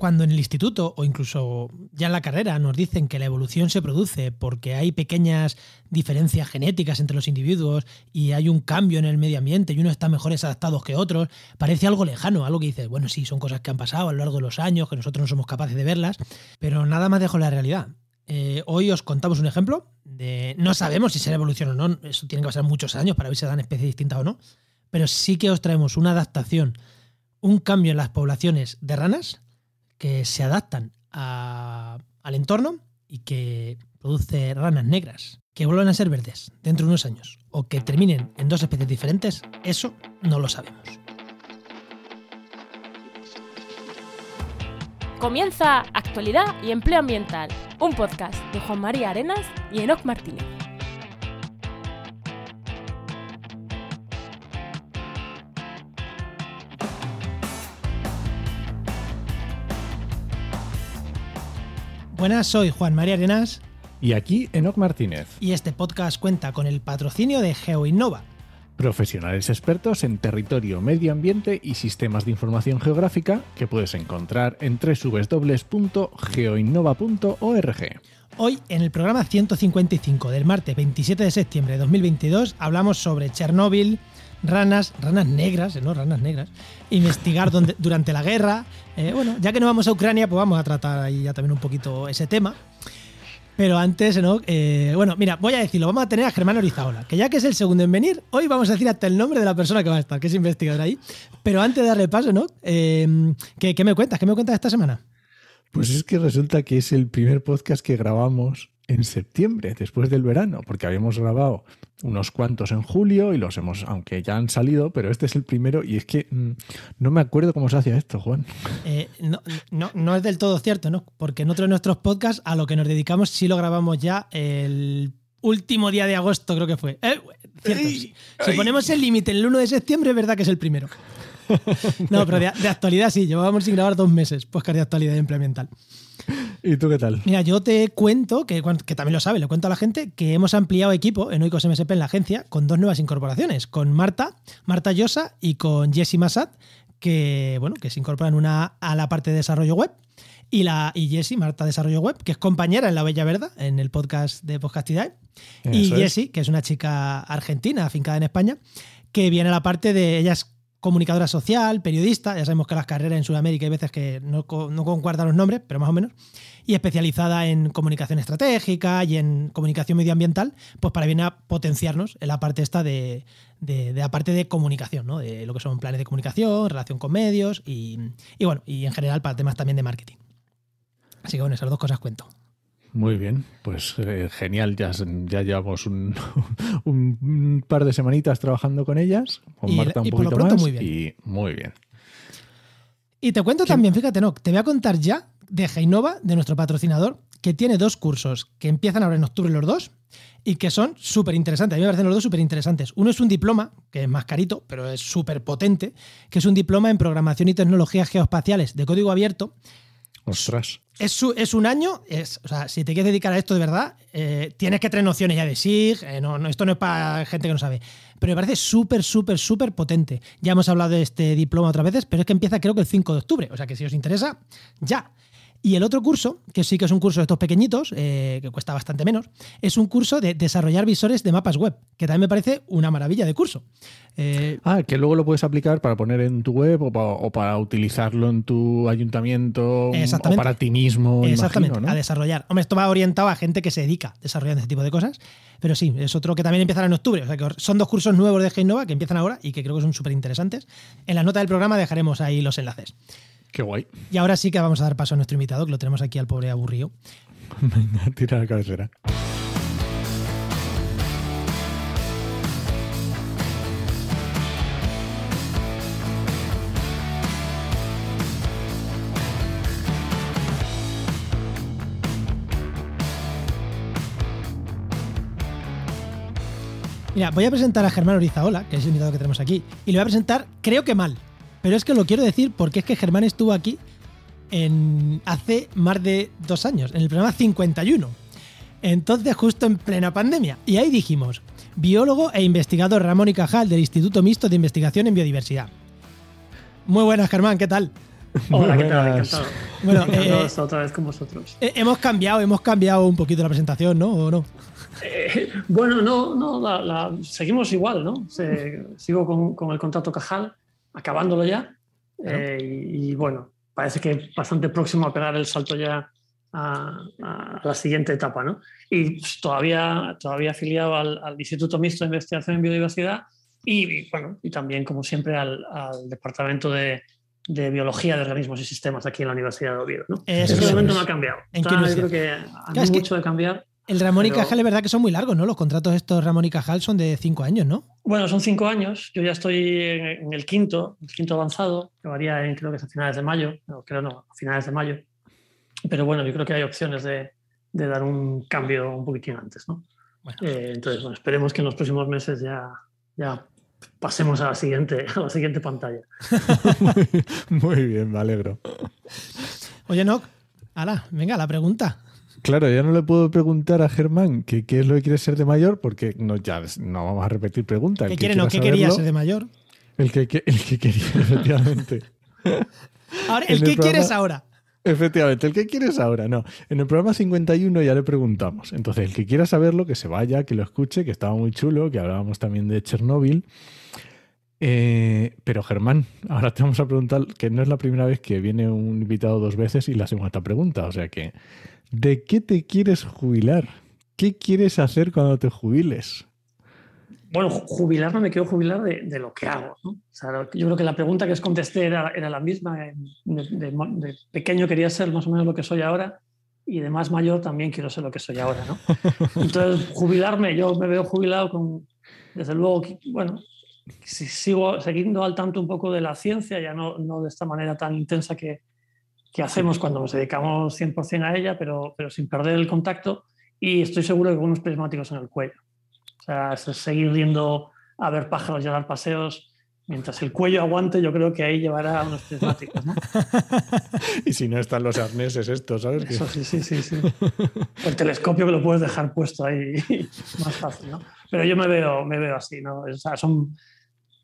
Cuando en el instituto o incluso ya en la carrera nos dicen que la evolución se produce porque hay pequeñas diferencias genéticas entre los individuos y hay un cambio en el medio ambiente y unos están mejores adaptados que otros, parece algo lejano, algo que dices, bueno, sí, son cosas que han pasado a lo largo de los años, que nosotros no somos capaces de verlas, pero nada más dejo la realidad. Eh, hoy os contamos un ejemplo de. No sabemos si será evolución o no, eso tiene que pasar muchos años para ver si se dan especies distintas o no, pero sí que os traemos una adaptación, un cambio en las poblaciones de ranas que se adaptan al entorno y que produce ranas negras que vuelvan a ser verdes dentro de unos años o que terminen en dos especies diferentes, eso no lo sabemos. Comienza Actualidad y Empleo Ambiental, un podcast de Juan María Arenas y Enoc Martínez. Buenas, soy Juan María Arenas. Y aquí Enoc Martínez. Y este podcast cuenta con el patrocinio de GeoInnova. Profesionales expertos en territorio, medio ambiente y sistemas de información geográfica que puedes encontrar en www.geoinnova.org. Hoy, en el programa 155 del martes 27 de septiembre de 2022, hablamos sobre Chernóbil, ranas, ranas negras, eh, ¿no? Ranas negras, investigar durante la guerra. Eh, bueno, ya que no vamos a Ucrania, pues vamos a tratar ahí ya también un poquito ese tema. Pero antes, ¿no? Eh, bueno, mira, voy a decirlo. Vamos a tener a Germán Orizaola, que ya que es el segundo en venir, hoy vamos a decir hasta el nombre de la persona que va a estar, que es investigador ahí. Pero antes de darle paso, ¿no? ¿qué, me cuentas? ¿Qué me cuentas esta semana? Pues es que resulta que es el primer podcast que grabamos en septiembre, después del verano, porque habíamos grabado unos cuantos en julio y los hemos, aunque ya han salido, pero este es el primero y es que mm, no me acuerdo cómo se hace esto, Juan. Eh, no, no, es del todo cierto, ¿no? Porque en otro de nuestros podcasts a lo que nos dedicamos sí lo grabamos ya el último día de agosto, creo que fue. Eh, si, ponemos el límite el 1 de septiembre, es verdad que es el primero. no, pero de, actualidad sí, llevábamos sin grabar dos meses, podcast de actualidad implemental. ¿Y tú qué tal? Mira, yo te cuento, que, también lo sabe, lo cuento a la gente, que hemos ampliado equipo en Oikos MSP en la agencia con dos nuevas incorporaciones, con Marta, Marta Llosa y con Jessy Massad, que, bueno, que se incorporan una a la parte de desarrollo web y, la, y Jessie, Marta Desarrollo Web, que es compañera en La Bella Verda, en el podcast de Podcastidae. y Jessie, que es una chica argentina afincada en España, que viene a la parte de ellas comunicadora social, periodista, ya sabemos que las carreras en Sudamérica hay veces que no, concuerdan los nombres, pero más o menos, y especializada en comunicación estratégica y en comunicación medioambiental, pues para venir a potenciarnos en la parte esta de, la parte de comunicación, ¿no? de lo que son planes de comunicación, relación con medios y, y bueno, y en general para temas también de marketing. Así que bueno, esas dos cosas cuento. Muy bien, pues eh, genial, ya, ya llevamos un, par de semanitas trabajando con ellas, con un poquito muy bien. y muy bien. Y te cuento también, fíjate, no, te voy a contar ya de Heinova, de nuestro patrocinador, que tiene dos cursos que empiezan ahora en octubre los dos y que son súper interesantes. A mí me parecen los dos súper interesantes. Uno es un diploma, que es más carito, pero es súper potente, que es un diploma en programación y tecnologías geoespaciales de código abierto Ostras. Es, un año, es, o sea, si te quieres dedicar a esto de verdad, eh, tienes que tener nociones ya de SIG, eh, no, esto no es para gente que no sabe, pero me parece súper, súper, súper potente. Ya hemos hablado de este diploma otras veces, pero es que empieza creo que el 5 de octubre, o sea que si os interesa, ya. Y el otro curso, que sí que es un curso de estos pequeñitos, eh, que cuesta bastante menos, es un curso de desarrollar visores de mapas web, que también me parece una maravilla de curso. Eh, ah, que luego lo puedes aplicar para poner en tu web o para, utilizarlo en tu ayuntamiento mm, o para ti mismo. a desarrollar. Hombre, esto va orientado a gente que se dedica a desarrollar este tipo de cosas, pero sí, es otro que también empezará en octubre. O sea, que son dos cursos nuevos de Genova que empiezan ahora y que creo que son súper interesantes. En la nota del programa dejaremos ahí los enlaces. Qué guay. Y ahora sí que vamos a dar paso a nuestro invitado, que lo tenemos aquí al pobre aburrido. Venga, tira la cabecera. Mira, voy a presentar a Germán Orizaola, que es el invitado que tenemos aquí, y lo voy a presentar, creo que mal. Pero es que lo quiero decir porque es que Germán estuvo aquí en, hace más de dos años, en el programa 51. Entonces, justo en plena pandemia. Y ahí dijimos, biólogo e investigador Ramón y Cajal del Instituto Mixto de Investigación en Biodiversidad. Muy buenas, Germán, ¿qué tal? Hola, ¿qué tal? Encantado. Bueno, eh, otra vez con vosotros. Eh, hemos cambiado, hemos cambiado un poquito la presentación, ¿no? ¿O no? Eh, bueno, no, no, seguimos igual, ¿no? sigo con, con, el contrato Cajal acabándolo ya. Eh, y, bueno, parece que bastante próximo a pegar el salto ya a, la siguiente etapa, ¿no? Y todavía, todavía afiliado al, Instituto Mixto de Investigación en Biodiversidad y, bueno, y también, como siempre, al, Departamento de, biología de organismos y sistemas aquí en la Universidad de Oviedo. ¿no? Eso, Ese momento no ha cambiado. ¿En creo que hay mucho de cambiar. El Ramón y Cajal es verdad que son muy largos, ¿no? Los contratos estos Ramón y Cajal son de cinco años, ¿no? Bueno, son cinco años. Yo ya estoy en el quinto, el quinto avanzado, que varía en, creo que es a finales de mayo, no, creo no, a finales de mayo. Pero bueno, yo creo que hay opciones de, dar un cambio un poquitín antes, ¿no? Eh, entonces, bueno, esperemos que en los próximos meses ya, ya pasemos a la siguiente, a la siguiente pantalla. muy, bien, me alegro. Oye, Noc, ala, venga, la pregunta. Claro, ya no le puedo preguntar a Germán qué es lo que quiere ser de mayor, porque no, ya no vamos a repetir preguntas. ¿Qué quiere, ¿Qué quería ser de mayor? El que, el quería, efectivamente. ¿El, que qué quieres ahora? Efectivamente, el que quieres ahora, no. En el programa 51 ya le preguntamos. Entonces, el que quiera saberlo, que se vaya, que lo escuche, que estaba muy chulo, que hablábamos también de Chernóbil. Eh, pero Germán, ahora te vamos a preguntar, que no es la primera vez que viene un invitado dos veces y le hacemos esta pregunta, o sea que ¿De qué te quieres jubilar? ¿Qué quieres hacer cuando te jubiles? Bueno, jubilarme, me quiero jubilar de, lo que hago. yo creo que la pregunta que os contesté era, la misma. De, pequeño quería ser más o menos lo que soy ahora y de más mayor también quiero ser lo que soy ahora. ¿no? Entonces, jubilarme, yo me veo jubilado con, desde luego, bueno, si sigo siguiendo al tanto un poco de la ciencia, ya no, no de esta manera tan intensa que, que hacemos cuando nos dedicamos 100% a ella, pero, pero sin perder el contacto y estoy seguro que con unos prismáticos en el cuello. O sea, seguir viendo a ver pájaros y dar paseos. Mientras el cuello aguante, yo creo que ahí llevará unos prismáticos, y si no están los arneses estos, ¿sabes? sí, sí, sí, El telescopio que lo puedes dejar puesto ahí más fácil, ¿no? Pero yo me veo, me veo así, ¿no? O sea, son,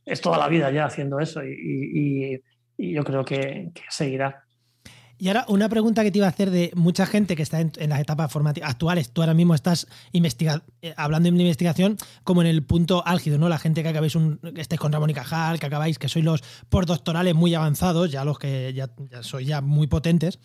es toda la vida ya haciendo eso y, y, yo creo que seguirá. Y ahora una pregunta que te iba a hacer de mucha gente que está en, las etapas formativas actuales. Tú ahora mismo estás eh, hablando de investigación como en el punto álgido, ¿no? La gente que acabáis que estáis con Ramón y Cajal, que acabáis, que sois los postdoctorales muy avanzados, ya los que ya, soy sois ya muy potentes.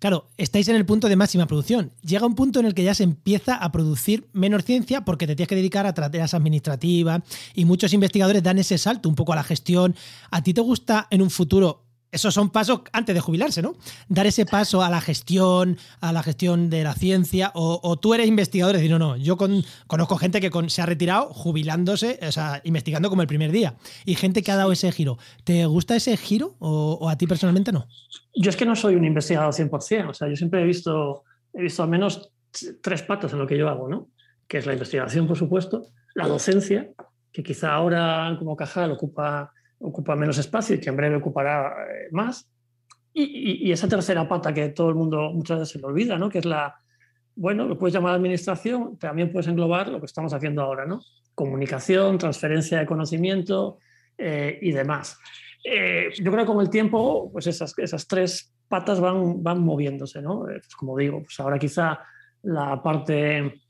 Claro, estáis en el punto de máxima producción. Llega un punto en el que ya se empieza a producir menos ciencia porque te tienes que dedicar a tareas administrativas y muchos investigadores dan ese salto un poco a la gestión. ¿A ti te gusta en un futuro esos son pasos antes de jubilarse, ¿no? Dar ese paso a la gestión, a la gestión de la ciencia, o, tú eres investigador, decir, no, no, yo conozco gente que se ha retirado jubilándose, o sea, investigando como el primer día, y gente que ha dado ese giro. ¿Te gusta ese giro o, a ti personalmente no? Yo es que no soy un investigador 100%, o sea, yo siempre he visto, he visto al menos tres patas en lo que yo hago, ¿no? Que es la investigación, por supuesto, la docencia, que quizá ahora como Cajal ocupa ocupa menos espacio y que en breve ocupará eh, más. Y, esa tercera pata que todo el mundo muchas veces se le olvida, ¿no? que es la, bueno, lo puedes llamar administración, también puedes englobar lo que estamos haciendo ahora, comunicación, transferencia de conocimiento eh, y demás. Eh, yo creo que con el tiempo pues esas, tres patas van, van moviéndose. Pues como digo, pues ahora quizá la parte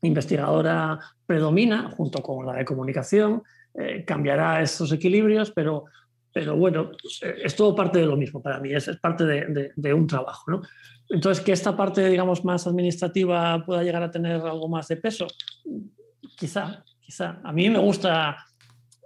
investigadora predomina junto con la de comunicación eh, cambiará esos equilibrios, pero, pero bueno, eh, es todo parte de lo mismo para mí, es, parte de, un trabajo. Entonces, que esta parte, digamos, más administrativa pueda llegar a tener algo más de peso, quizá, quizá. A mí me gusta,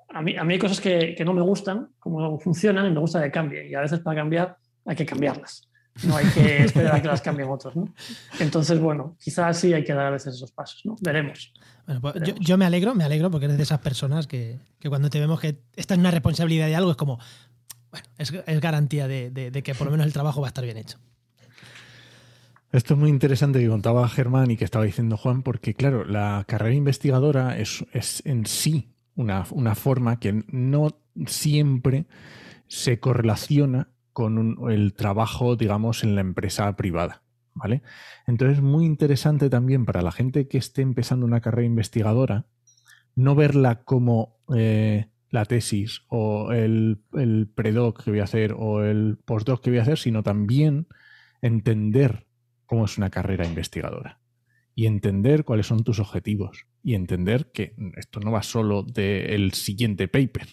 a mí, a mí hay cosas que, no me gustan, como funcionan, y me gusta que cambien, y a veces para cambiar hay que cambiarlas no hay que esperar a que las cambien otros, ¿no? Entonces, bueno, quizás sí hay que dar a veces esos pasos, ¿no? Veremos. Bueno, pues, Yo, me alegro, me alegro porque eres de esas personas que, cuando te vemos que esta es una responsabilidad de algo es como, bueno, es, garantía de, que por lo menos el trabajo va a estar bien hecho. Esto es muy interesante que contaba Germán y que estaba diciendo Juan, porque claro, la carrera investigadora es, en sí una, una forma que no siempre se correlaciona con el trabajo, digamos, en la empresa privada. ¿Vale? Entonces, muy interesante también para la gente que esté empezando una carrera investigadora, no verla como eh, la tesis o el, el predoc que voy a hacer o el postdoc que voy a hacer, sino también entender cómo es una carrera investigadora y entender cuáles son tus objetivos y entender que esto no va solo del siguiente paper,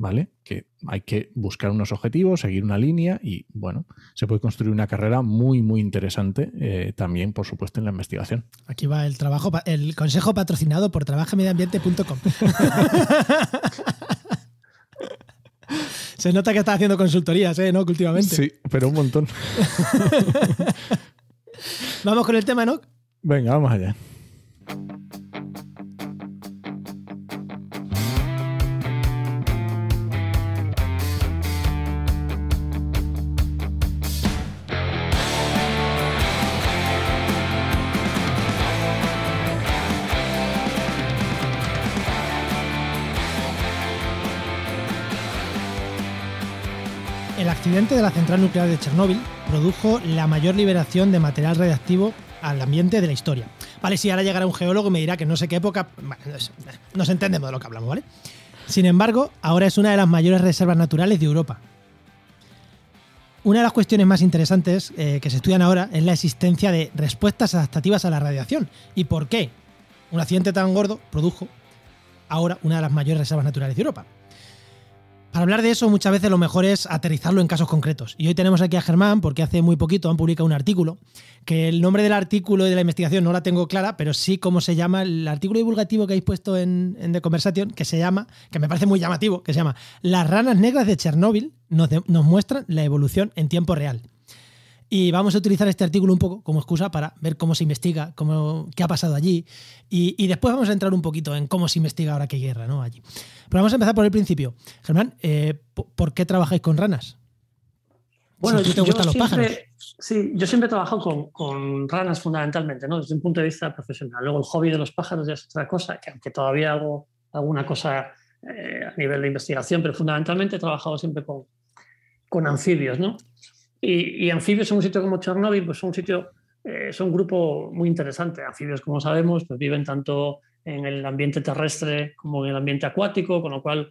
¿vale? Que hay que buscar unos objetivos, seguir una línea y, bueno, se puede construir una carrera muy, muy interesante eh, también, por supuesto, en la investigación. Aquí va el trabajo, el consejo patrocinado por trabajamediambiente.com. se nota que estás haciendo consultorías, ¿eh? ¿No? últimamente. Sí, pero un montón. Vamos con el tema, ¿no? Venga, vamos allá. accidente de la central nuclear de Chernóbil produjo la mayor liberación de material radiactivo al ambiente de la historia. Vale, si ahora llegará un geólogo me dirá que no sé qué época, nos entendemos de lo que hablamos, ¿vale? Sin embargo, ahora es una de las mayores reservas naturales de Europa. Una de las cuestiones más interesantes eh, que se estudian ahora es la existencia de respuestas adaptativas a la radiación y por qué un accidente tan gordo produjo ahora una de las mayores reservas naturales de Europa. Para hablar de eso muchas veces lo mejor es aterrizarlo en casos concretos. Y hoy tenemos aquí a Germán porque hace muy poquito han publicado un artículo, que el nombre del artículo y de la investigación no la tengo clara, pero sí cómo se llama el artículo divulgativo que habéis puesto en, The Conversation, que se llama, que me parece muy llamativo, que se llama Las ranas negras de Chernóbil nos muestran la evolución en tiempo real. Y vamos a utilizar este artículo un poco como excusa para ver cómo se investiga, cómo, qué ha pasado allí. Y, después vamos a entrar un poquito en cómo se investiga ahora qué guerra ¿no? allí. Pero vamos a empezar por el principio. Germán, eh, ¿por qué trabajáis con ranas? Bueno, Sí, yo siempre he trabajado con, ranas fundamentalmente, ¿no? desde un punto de vista profesional. Luego el hobby de los pájaros ya es otra cosa, que aunque todavía hago alguna cosa eh, a nivel de investigación, pero fundamentalmente he trabajado siempre con, con anfibios. ¿no? Y, anfibios en un sitio como Chernóbil, pues son un sitio, eh, un grupo muy interesante. Anfibios, como sabemos, pues viven tanto en el ambiente terrestre como en el ambiente acuático, con lo cual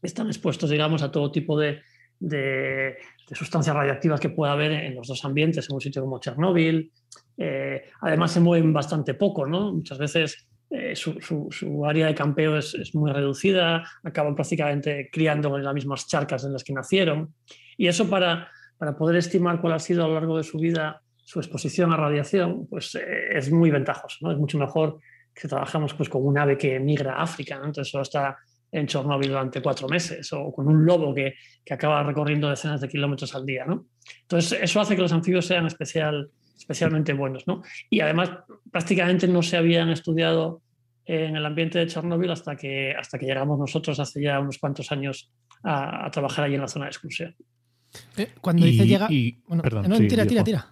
están expuestos, digamos, a todo tipo de, de, sustancias radiactivas que pueda haber en los dos ambientes, en un sitio como Chernóbil. Eh, además, se mueven bastante poco, ¿no? Muchas veces eh, su, su, su, área de campeo es, es, muy reducida, acaban prácticamente criando en las mismas charcas en las que nacieron. Y eso para, para poder estimar cuál ha sido a lo largo de su vida su exposición a radiación, pues eh, es muy ventajoso, ¿no? Es mucho mejor que trabajamos pues, con un ave que emigra a África, entonces solo está en Chernóbil durante cuatro meses, o con un lobo que, acaba recorriendo decenas de kilómetros al día. Entonces, eso hace que los anfibios sean especial, especialmente buenos. Y además, prácticamente no se habían estudiado en el ambiente de Chernóbil hasta que, hasta que llegamos nosotros hace ya unos cuantos años a, a trabajar allí en la zona de exclusión. Eh, cuando dice llega. no, tira, tira, tira.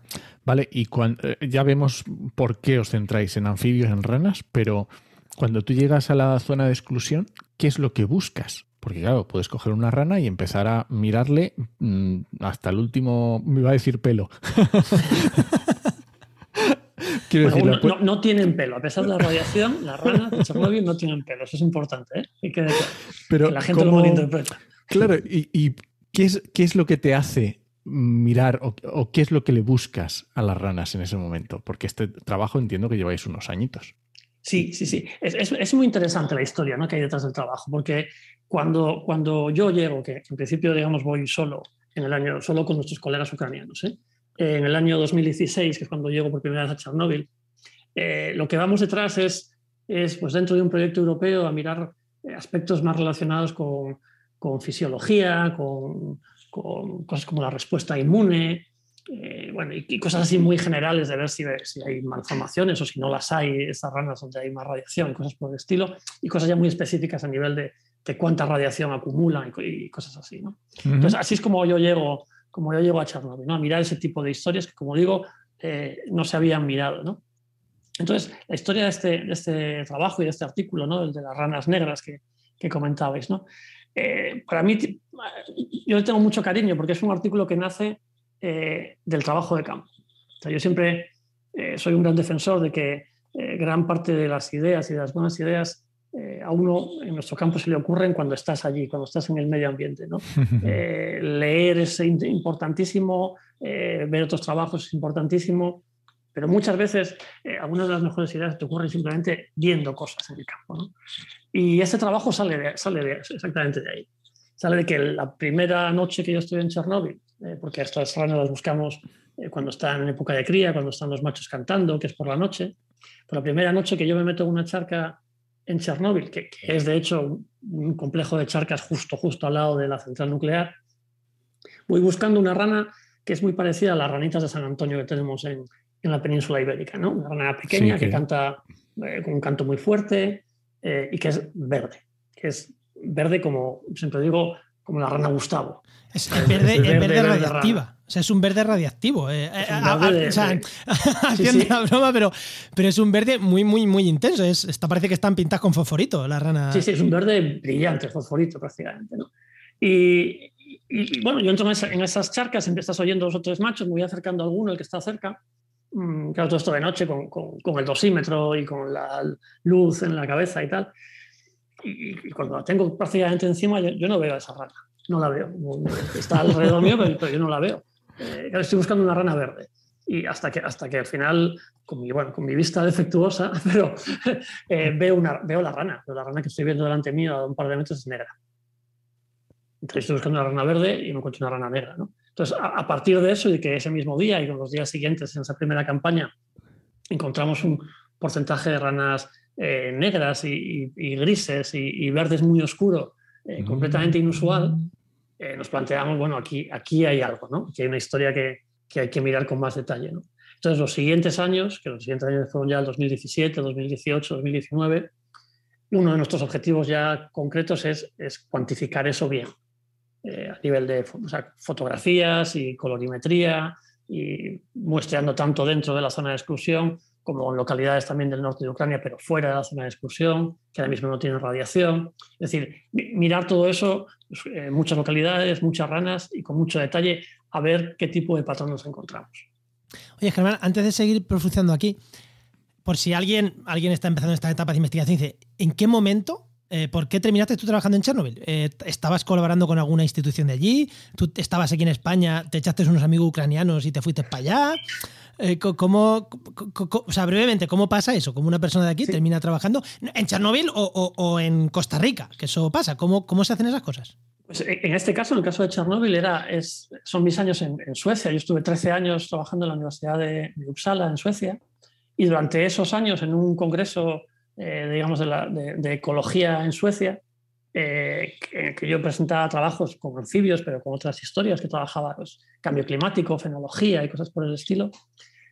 Vale, y cuando, eh, ya vemos por qué os centráis en anfibios, en ranas, pero cuando tú llegas a la zona de exclusión, ¿qué es lo que buscas? Porque claro, puedes coger una rana y empezar a mirarle mm, hasta el último, me iba a decir pelo. no, tienen pelo, a pesar de la radiación, las ranas de Chernobyl no tienen pelo, eso es importante, ¿eh? que, Pero la gente lo malinterpreta. Claro, y, ¿Qué es, lo que te hace mirar o, qué es lo que le buscas a las ranas en ese momento? Porque este trabajo entiendo que lleváis unos añitos. Sí, sí, sí. Es, muy interesante la historia ¿no? que hay detrás del trabajo, porque cuando, cuando yo llego, que en principio digamos voy solo, en el año, solo con nuestros colegas ucranianos, ¿eh? Eh, en el año 2016, que es cuando llego por primera vez a Chernóbil, eh, lo que vamos detrás es, es pues dentro de un proyecto europeo a mirar aspectos más relacionados con, con fisiología, con, cosas como la respuesta inmune, eh, bueno, y, cosas así muy generales de ver si, si, hay malformaciones o si no las hay, esas ranas donde hay más radiación, cosas por el estilo, y cosas ya muy específicas a nivel de, cuánta radiación acumulan y, cosas así. ¿no? Entonces, así es como yo llego, como yo llego a Chernobyl, ¿no? a mirar ese tipo de historias que, como digo, eh, no se habían mirado. ¿no? Entonces, la historia de este, este, trabajo y de este artículo, ¿no? el de las ranas negras que, que comentabais, ¿no? Eh, para mí, yo le tengo mucho cariño porque es un artículo que nace eh, del trabajo de campo. yo siempre eh, soy un gran defensor de que gran parte de las ideas y de las buenas ideas a uno en nuestro campo se le ocurren cuando estás allí, cuando estás en el medio ambiente. leer es importantísimo, ver otros trabajos es importantísimo, pero muchas veces eh, algunas de las mejores ideas te ocurren simplemente viendo cosas en el campo. ¿no? Y ese trabajo sale, sale exactamente de ahí. Sale de que la primera noche que yo estoy en Chernóbil, eh, porque estas ranas las buscamos eh, cuando están en época de cría, cuando están los machos cantando, que es por la noche, por pues la primera noche que yo me meto en una charca en Chernóbil, que, es de hecho un, un complejo de charcas justo, justo al lado de la central nuclear, voy buscando una rana que es muy parecida a las ranitas de San Antonio que tenemos en, en la península ibérica, ¿no? Una rana pequeña que... canta eh, con un canto muy fuerte eh, y que es verde, que es verde como, siempre digo, como la rana Gustavo. Es, eh, verde, verde, radiactiva. O sea, es un verde radiactivo. haciendo la broma, pero, pero es un verde muy, muy, muy intenso. Es, está, parece que están pintadas con fosforito la rana. Sí, sí, es un verde brillante, fosforito prácticamente. ¿no? Y, bueno, yo entro en, esas charcas, siempre estás oyendo los otros machos, me voy acercando a alguno, el que está cerca, Mm, claro, todo esto de noche con, con, con, el dosímetro y con la luz en la cabeza y tal. Y, cuando la tengo prácticamente encima, yo, no veo a esa rana, no la veo. Está alrededor mío, pero, yo no la veo. Eh, estoy buscando una rana verde. Y hasta que, hasta que al final, con mi, bueno, con mi vista defectuosa, pero eh, veo, una, veo la rana. la rana que estoy viendo delante mío a un par de metros es negra. Entonces estoy buscando una rana verde y me encuentro una rana negra. ¿no? Entonces, a, partir de eso y que ese mismo día y con los días siguientes en esa primera campaña encontramos un porcentaje de ranas eh, negras y, grises y, verdes muy oscuro, eh, mm. completamente inusual, eh, nos planteamos, bueno, aquí, aquí hay algo, ¿no? Aquí hay una historia que, hay que mirar con más detalle, Entonces, los siguientes años, que los siguientes años fueron ya el 2017, 2018, 2019, uno de nuestros objetivos ya concretos es cuantificar eso bien. Eh, a nivel de fotografías y colorimetría, y muestreando tanto dentro de la zona de exclusión como en localidades también del norte de Ucrania, pero fuera de la zona de exclusión, que ahora mismo no tienen radiación. Es decir, mirar todo eso, en pues, eh, muchas localidades, muchas ranas y con mucho detalle a ver qué tipo de patrón nos encontramos. Oye, Germán, antes de seguir profundizando aquí, por si alguien, alguien está empezando esta etapa de investigación, dice, ¿en qué momento eh, ¿por qué terminaste tú trabajando en Chernobyl? Eh, ¿Estabas colaborando con alguna institución de allí? ¿Tú estabas aquí en España, te echaste unos amigos ucranianos y te fuiste para allá? Eh, ¿Cómo, o sea, brevemente, cómo pasa eso? ¿Cómo una persona de aquí termina trabajando en Chernóbil o, o, en Costa Rica? Que eso pasa. ¿Cómo, cómo se hacen esas cosas? Pues en este caso, en el caso de Chernóbil, era, es, son mis años en, Suecia. Yo estuve 13 años trabajando en la Universidad de Uppsala, en Suecia, y durante esos años, en un congreso eh, digamos, de, ecología en Suecia, eh, que, yo presentaba trabajos con anfibios, pero con otras historias que trabajaba, pues, cambio climático, fenología y cosas por el estilo,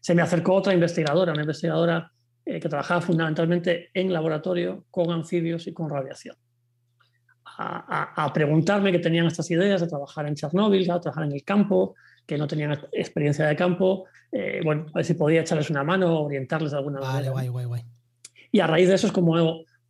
se me acercó otra investigadora, una investigadora eh, que trabajaba fundamentalmente en laboratorio con anfibios y con radiación. A, preguntarme que tenían estas ideas de trabajar en Chernóbil, de trabajar en el campo, que no tenían experiencia de campo, bueno, a ver si podía echarles una mano, orientarles de alguna vale, Guay, guay, guay. Y a raíz de eso es como,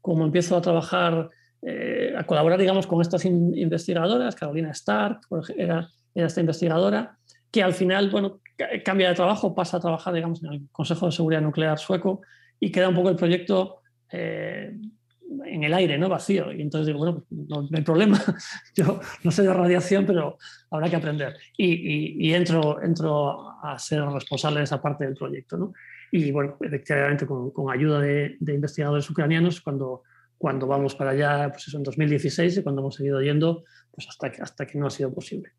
como empiezo a trabajar, eh, a colaborar, digamos, con estas investigadoras. Carolina Stark era, era, esta investigadora, que al final, bueno, cambia de trabajo, pasa a trabajar, digamos, en el Consejo de Seguridad Nuclear sueco y queda un poco el proyecto. Eh, en el aire, ¿no? Vacío. Y entonces digo, bueno, pues, no, hay problema. Yo no sé de radiación, pero habrá que aprender. Y, y entro, entro a ser responsable de esa parte del proyecto, ¿no? Y bueno, efectivamente con, ayuda de, investigadores ucranianos, cuando, cuando vamos para allá, pues eso en 2016 y cuando hemos seguido yendo, pues hasta que, hasta que no ha sido posible.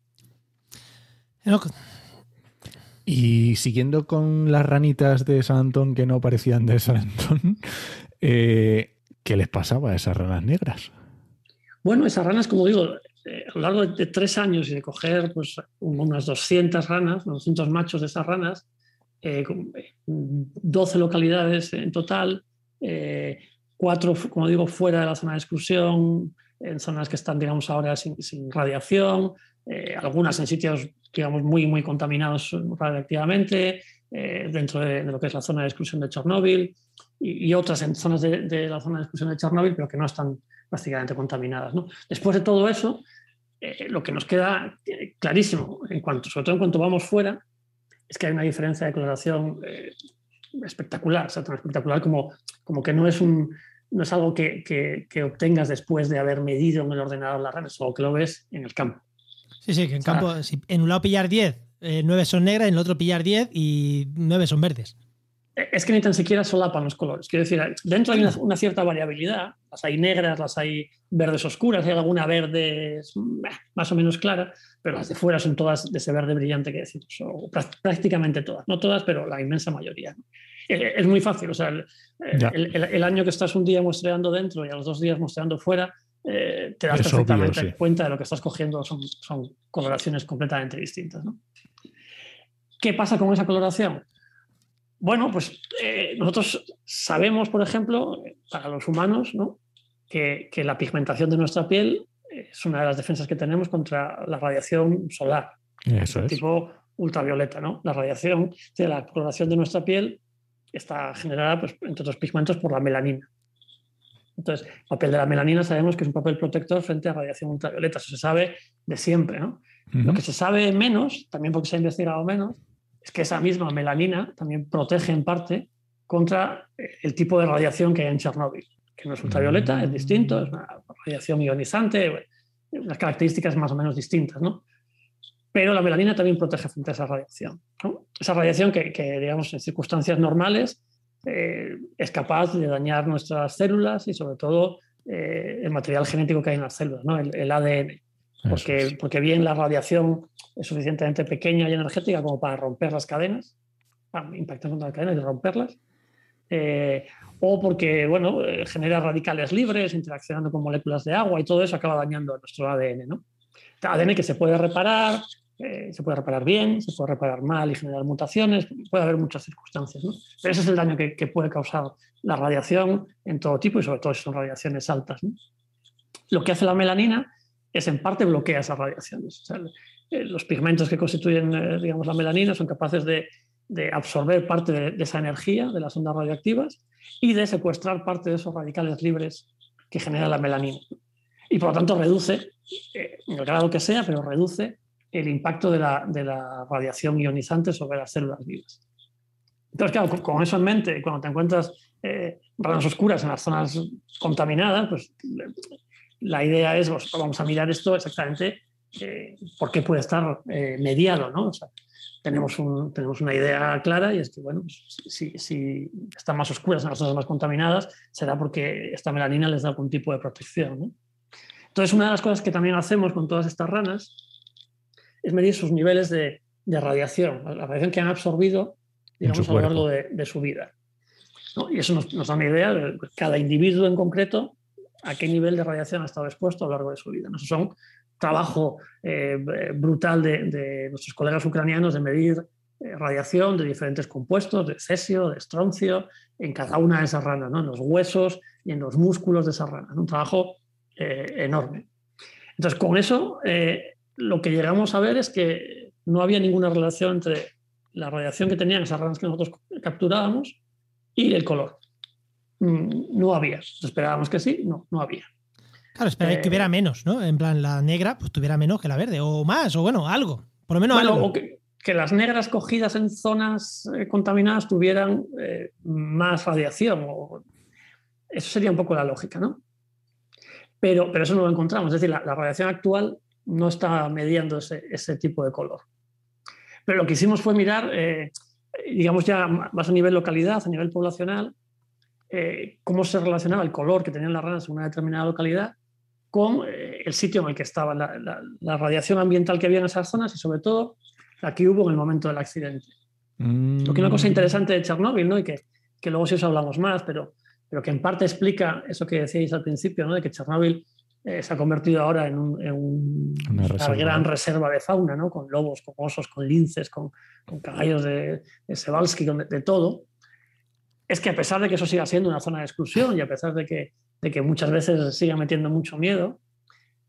Y siguiendo con las ranitas de San Antón que no parecían de San Antón, eh, ¿qué les pasaba a esas ranas negras? Bueno, esas ranas, como digo, eh, a lo largo de, tres años y de coger pues, unas 200 ranas, unos 200 machos de esas ranas, eh, 12 eh, localidades en total, eh, cuatro, como digo, fuera de la zona de exclusión, en zonas que están, digamos, ahora sin, radiación, eh, algunas en sitios, digamos, muy, muy contaminados radiactivamente, dentro de, lo que es la zona de exclusión de Chernóbil, y, otras en zonas de, la zona de exclusión de Chernóbil, pero que no están prácticamente contaminadas. Después de todo eso, lo que nos queda clarísimo, en cuanto, sobre todo en cuanto vamos fuera, es que hay una diferencia de coloración eh, espectacular, o sea, tan espectacular como, como que no es, un, no es algo que, obtengas después de haber medido en el ordenador las redes, o que lo ves en el campo. Sí, sí, que en campo, en un lado pillar 10, eh, 9 son negras, en el otro pillar 10 y 9 son verdes. Eh, es que ni tan siquiera solapan los colores. Quiero decir, dentro hay una, cierta variabilidad. Las hay negras, las hay verdes oscuras, hay alguna verde más o menos clara, pero las de fuera son todas de ese verde brillante que decimos, prácticamente todas. No todas, pero la inmensa mayoría. Eh, eh, es muy fácil. O sea, el, año que estás un día mostrando dentro y a los dos días mostrando fuera, te das perfectamente cuenta de lo que estás cogiendo. Son, coloraciones completamente distintas. ¿Qué pasa con esa coloración? Bueno, pues eh, nosotros sabemos, por ejemplo, para los humanos, que, la pigmentación de nuestra piel eh, es una de las defensas que tenemos contra la radiación solar, tipo ultravioleta. ¿no? La radiación de la coloración de nuestra piel está generada, pues, entre otros pigmentos, por la melanina. Entonces, el papel de la melanina sabemos que es un papel protector frente a radiación ultravioleta, eso se sabe de siempre. Lo que se sabe menos, también porque se ha investigado menos, es que esa misma melanina también protege en parte contra el tipo de radiación que hay en Chernóbil, que no es ultravioleta, es distinto, es una radiación ionizante, unas características más o menos distintas, ¿no? Pero la melanina también protege frente a esa radiación. Esa radiación que, digamos, en circunstancias normales eh, es capaz de dañar nuestras células y sobre todo eh, el material genético que hay en las células, ¿no? el ADN porque, bien la radiación es suficientemente pequeña y energética como para romper las cadenas, para impactar contra las cadenas y romperlas. Eh, o porque bueno, eh, genera radicales libres interaccionando con moléculas de agua y todo eso acaba dañando nuestro ADN. ADN que se puede reparar, eh, se puede reparar bien, se puede reparar mal y generar mutaciones, puede haber muchas circunstancias. Pero ese es el daño que, puede causar la radiación en todo tipo y sobre todo si son radiaciones altas. Lo que hace la melanina es en parte bloquea esas radiaciones. Eh, los pigmentos que constituyen eh, digamos, la melanina son capaces de, absorber parte de, esa energía de las ondas radioactivas y de secuestrar parte de esos radicales libres que genera la melanina. Y por lo tanto reduce, eh, en el grado que sea, pero reduce el impacto de la, radiación ionizante sobre las células vivas. Entonces, claro, con, eso en mente, cuando te encuentras eh, oscuras en las zonas contaminadas, pues la idea es, vamos pues, a pues. mirar esto exactamente eh, por qué puede estar eh, mediado, ¿no? tenemos, tenemos una idea clara y es que, bueno, pues, si, están más oscuras en las zonas más contaminadas, será porque esta melanina les da algún tipo de protección, Entonces, una de las cosas que también hacemos con todas estas ranas es medir sus niveles de, radiación, la radiación que han absorbido, digamos, a lo largo de, su vida. Y eso nos, nos da una idea, de cada individuo en concreto a qué nivel de radiación ha estado expuesto a lo largo de su vida. Eso es un trabajo eh, brutal de, nuestros colegas ucranianos de medir eh, radiación de diferentes compuestos, de cesio, de estroncio, en cada una de esas ranas, en los huesos y en los músculos de esas ranas. Un trabajo eh, enorme. Entonces, con eso, lo que llegamos a ver es que no había ninguna relación entre la radiación que tenían esas ranas que nosotros capturábamos y el color. Mm, no había. Esperábamos que sí, no, no había. Claro, esperábamos que eh, hubiera menos, ¿no? En plan, la negra pues tuviera menos que la verde, o más, o bueno, algo, por lo menos algo. que, las negras cogidas en zonas eh, contaminadas tuvieran eh, más radiación, o... eso sería un poco la lógica, ¿no? Pero, pero eso no lo encontramos, es decir, la, radiación actual no está mediando ese, ese, tipo de color. Pero lo que hicimos fue mirar, digamos ya más a nivel localidad, a nivel poblacional, eh, cómo se relacionaba el color que tenían las ranas en una determinada localidad con eh, el sitio en el que estaba, la, radiación ambiental que había en esas zonas y sobre todo la que hubo en el momento del accidente. Mm. Lo que una cosa interesante de Chernóbil, ¿no? y que, luego si os hablamos más, pero, pero que en parte explica eso que decíais al principio, ¿no? de que Chernóbil eh, se ha convertido ahora en, una, gran reserva de fauna, con lobos, con osos, con linces, con, caballos de, de, de todo es que a pesar de que eso siga siendo una zona de exclusión y a pesar de que, de que muchas veces siga metiendo mucho miedo,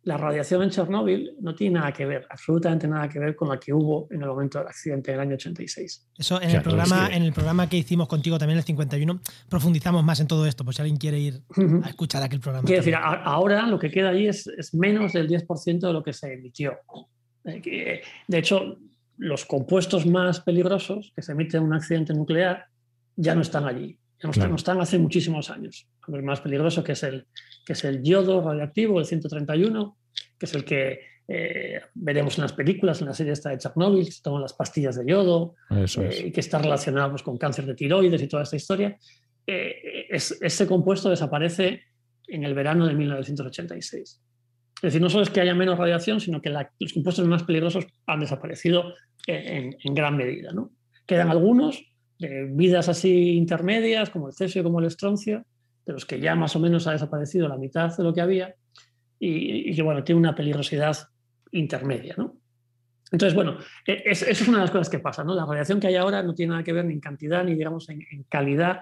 la radiación en Chernóbil no tiene nada que ver, absolutamente nada que ver con la que hubo en el momento del accidente del año 86. Eso en, el, programa, en el programa que hicimos contigo también, el 51, profundizamos más en todo esto, por si alguien quiere ir a escuchar aquel programa. Quiero decir, ahora lo que queda ahí es, es menos del 10% de lo que se emitió. Eh, de hecho, los compuestos más peligrosos que se emiten en un accidente nuclear ya no están allí, ya no, están, hace muchísimos años. El más peligroso que es el, que es el yodo radioactivo, el 131, que es el que eh, veremos en las películas, en la serie esta de Chernobyl, se toman las pastillas de yodo, eh, y que está relacionado pues, con cáncer de tiroides y toda esta historia. Eh, ese compuesto desaparece en el verano de 1986. Es decir, no solo es que haya menos radiación, sino que los compuestos más peligrosos han desaparecido en, en gran medida. ¿no? Quedan algunos eh, vidas así intermedias, como el cesio, como el estroncio, de los que ya más o menos ha desaparecido la mitad de lo que había, y, que bueno, tiene una peligrosidad intermedia. ¿no? Entonces, bueno, e, eso es una de las cosas que pasa. ¿no? La radiación que hay ahora no tiene nada que ver ni en cantidad, ni digamos en, calidad,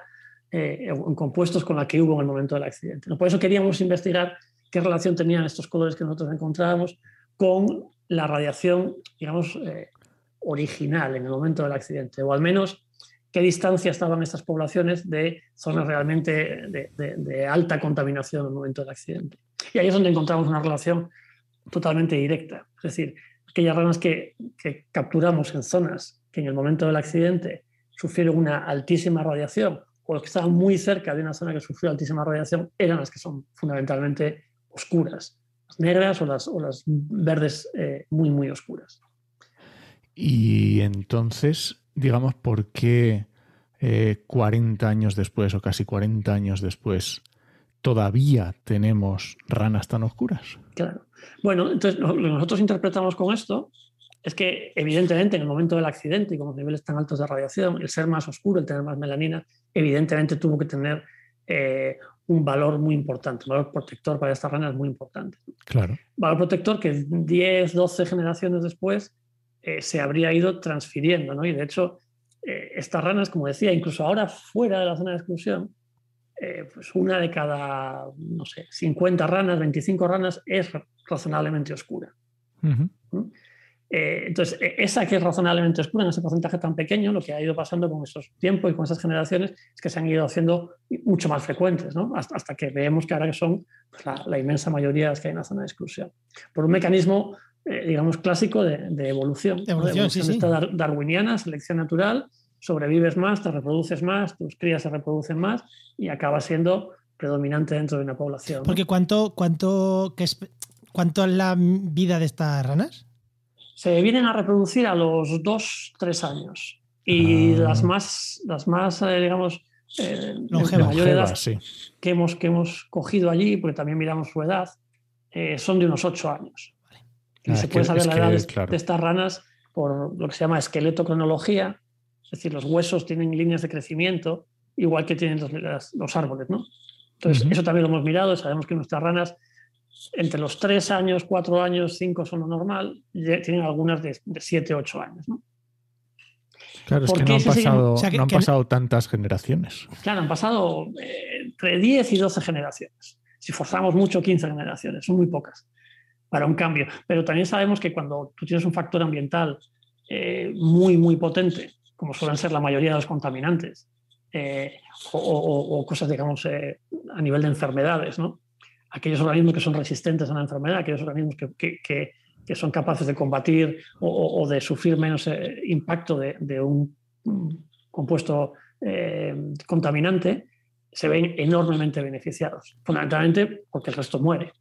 eh, en compuestos con la que hubo en el momento del accidente. Por eso queríamos investigar qué relación tenían estos colores que nosotros encontrábamos con la radiación, digamos, eh, original en el momento del accidente, o al menos qué distancia estaban estas poblaciones de zonas mm. realmente de, alta contaminación en el momento del accidente. Y ahí es donde encontramos una relación totalmente directa. Es decir, aquellas ramas que, capturamos en zonas que en el momento del accidente sufrieron una altísima radiación o los que estaban muy cerca de una zona que sufrió altísima radiación eran las que son fundamentalmente oscuras, las negras o las, o las verdes eh, muy, muy oscuras. Y entonces, digamos, por qué 40 eh, años después o casi 40 años después todavía tenemos ranas tan oscuras. Claro. Bueno, entonces lo que nosotros interpretamos con esto es que evidentemente en el momento del accidente y con los niveles tan altos de radiación, el ser más oscuro, el tener más melanina, evidentemente tuvo que tener eh, un valor muy importante, un valor protector para estas ranas muy importante. Claro. Valor protector que 10, 12 generaciones después eh, se habría ido transfiriendo, ¿no? Y de hecho, eh, estas ranas, como decía, incluso ahora fuera de la zona de exclusión, eh, pues una de cada, no sé, 50 ranas, 25 ranas es razonablemente oscura. entonces, e-, esa que es razonablemente oscura en ese porcentaje tan pequeño, lo que ha ido pasando con esos tiempos y con esas generaciones es que se han ido haciendo mucho más frecuentes, ¿no? hasta, que vemos que ahora que son pues, la, la, inmensa mayoría de las que hay en la zona de exclusión. Por un mecanismo eh, digamos, clásico de, evolución. De evolución, sí, darwiniana, selección natural, sobrevives más, te reproduces más, tus crías se reproducen más y acaba siendo predominante dentro de una población. Porque ¿cuánto, cuánto, qué es, ¿cuánto es la vida de estas ranas? Se vienen a reproducir a los 2-3 años y ah. las más, las más eh, digamos, eh, mayor que, hemos, que hemos cogido allí, porque también miramos su edad, son de unos 8 años. Y ah, se puede saber la edad de, estas ranas por lo que se llama esqueleto cronología es decir, los huesos tienen líneas de crecimiento, igual que tienen los, árboles, ¿no? Entonces, eso también lo hemos mirado, sabemos que nuestras ranas entre los 3 años, 4 años, 5 son lo normal, tienen algunas de, 7, 8 años, Claro, es que no han, pasado, tantas generaciones. Claro, han pasado eh, entre 10 y 12 generaciones. Si forzamos mucho, 15 generaciones, son muy pocas para un cambio. Pero también sabemos que cuando tú tienes un factor ambiental eh, muy, muy potente, como suelen ser la mayoría de los contaminantes, eh, o, cosas, digamos, eh, a nivel de enfermedades, ¿no? Aquellos organismos que son resistentes a la enfermedad, aquellos organismos que, son capaces de combatir o, de sufrir menos impacto de, un mm, compuesto contaminante, se ven enormemente beneficiados, fundamentalmente porque el resto muere.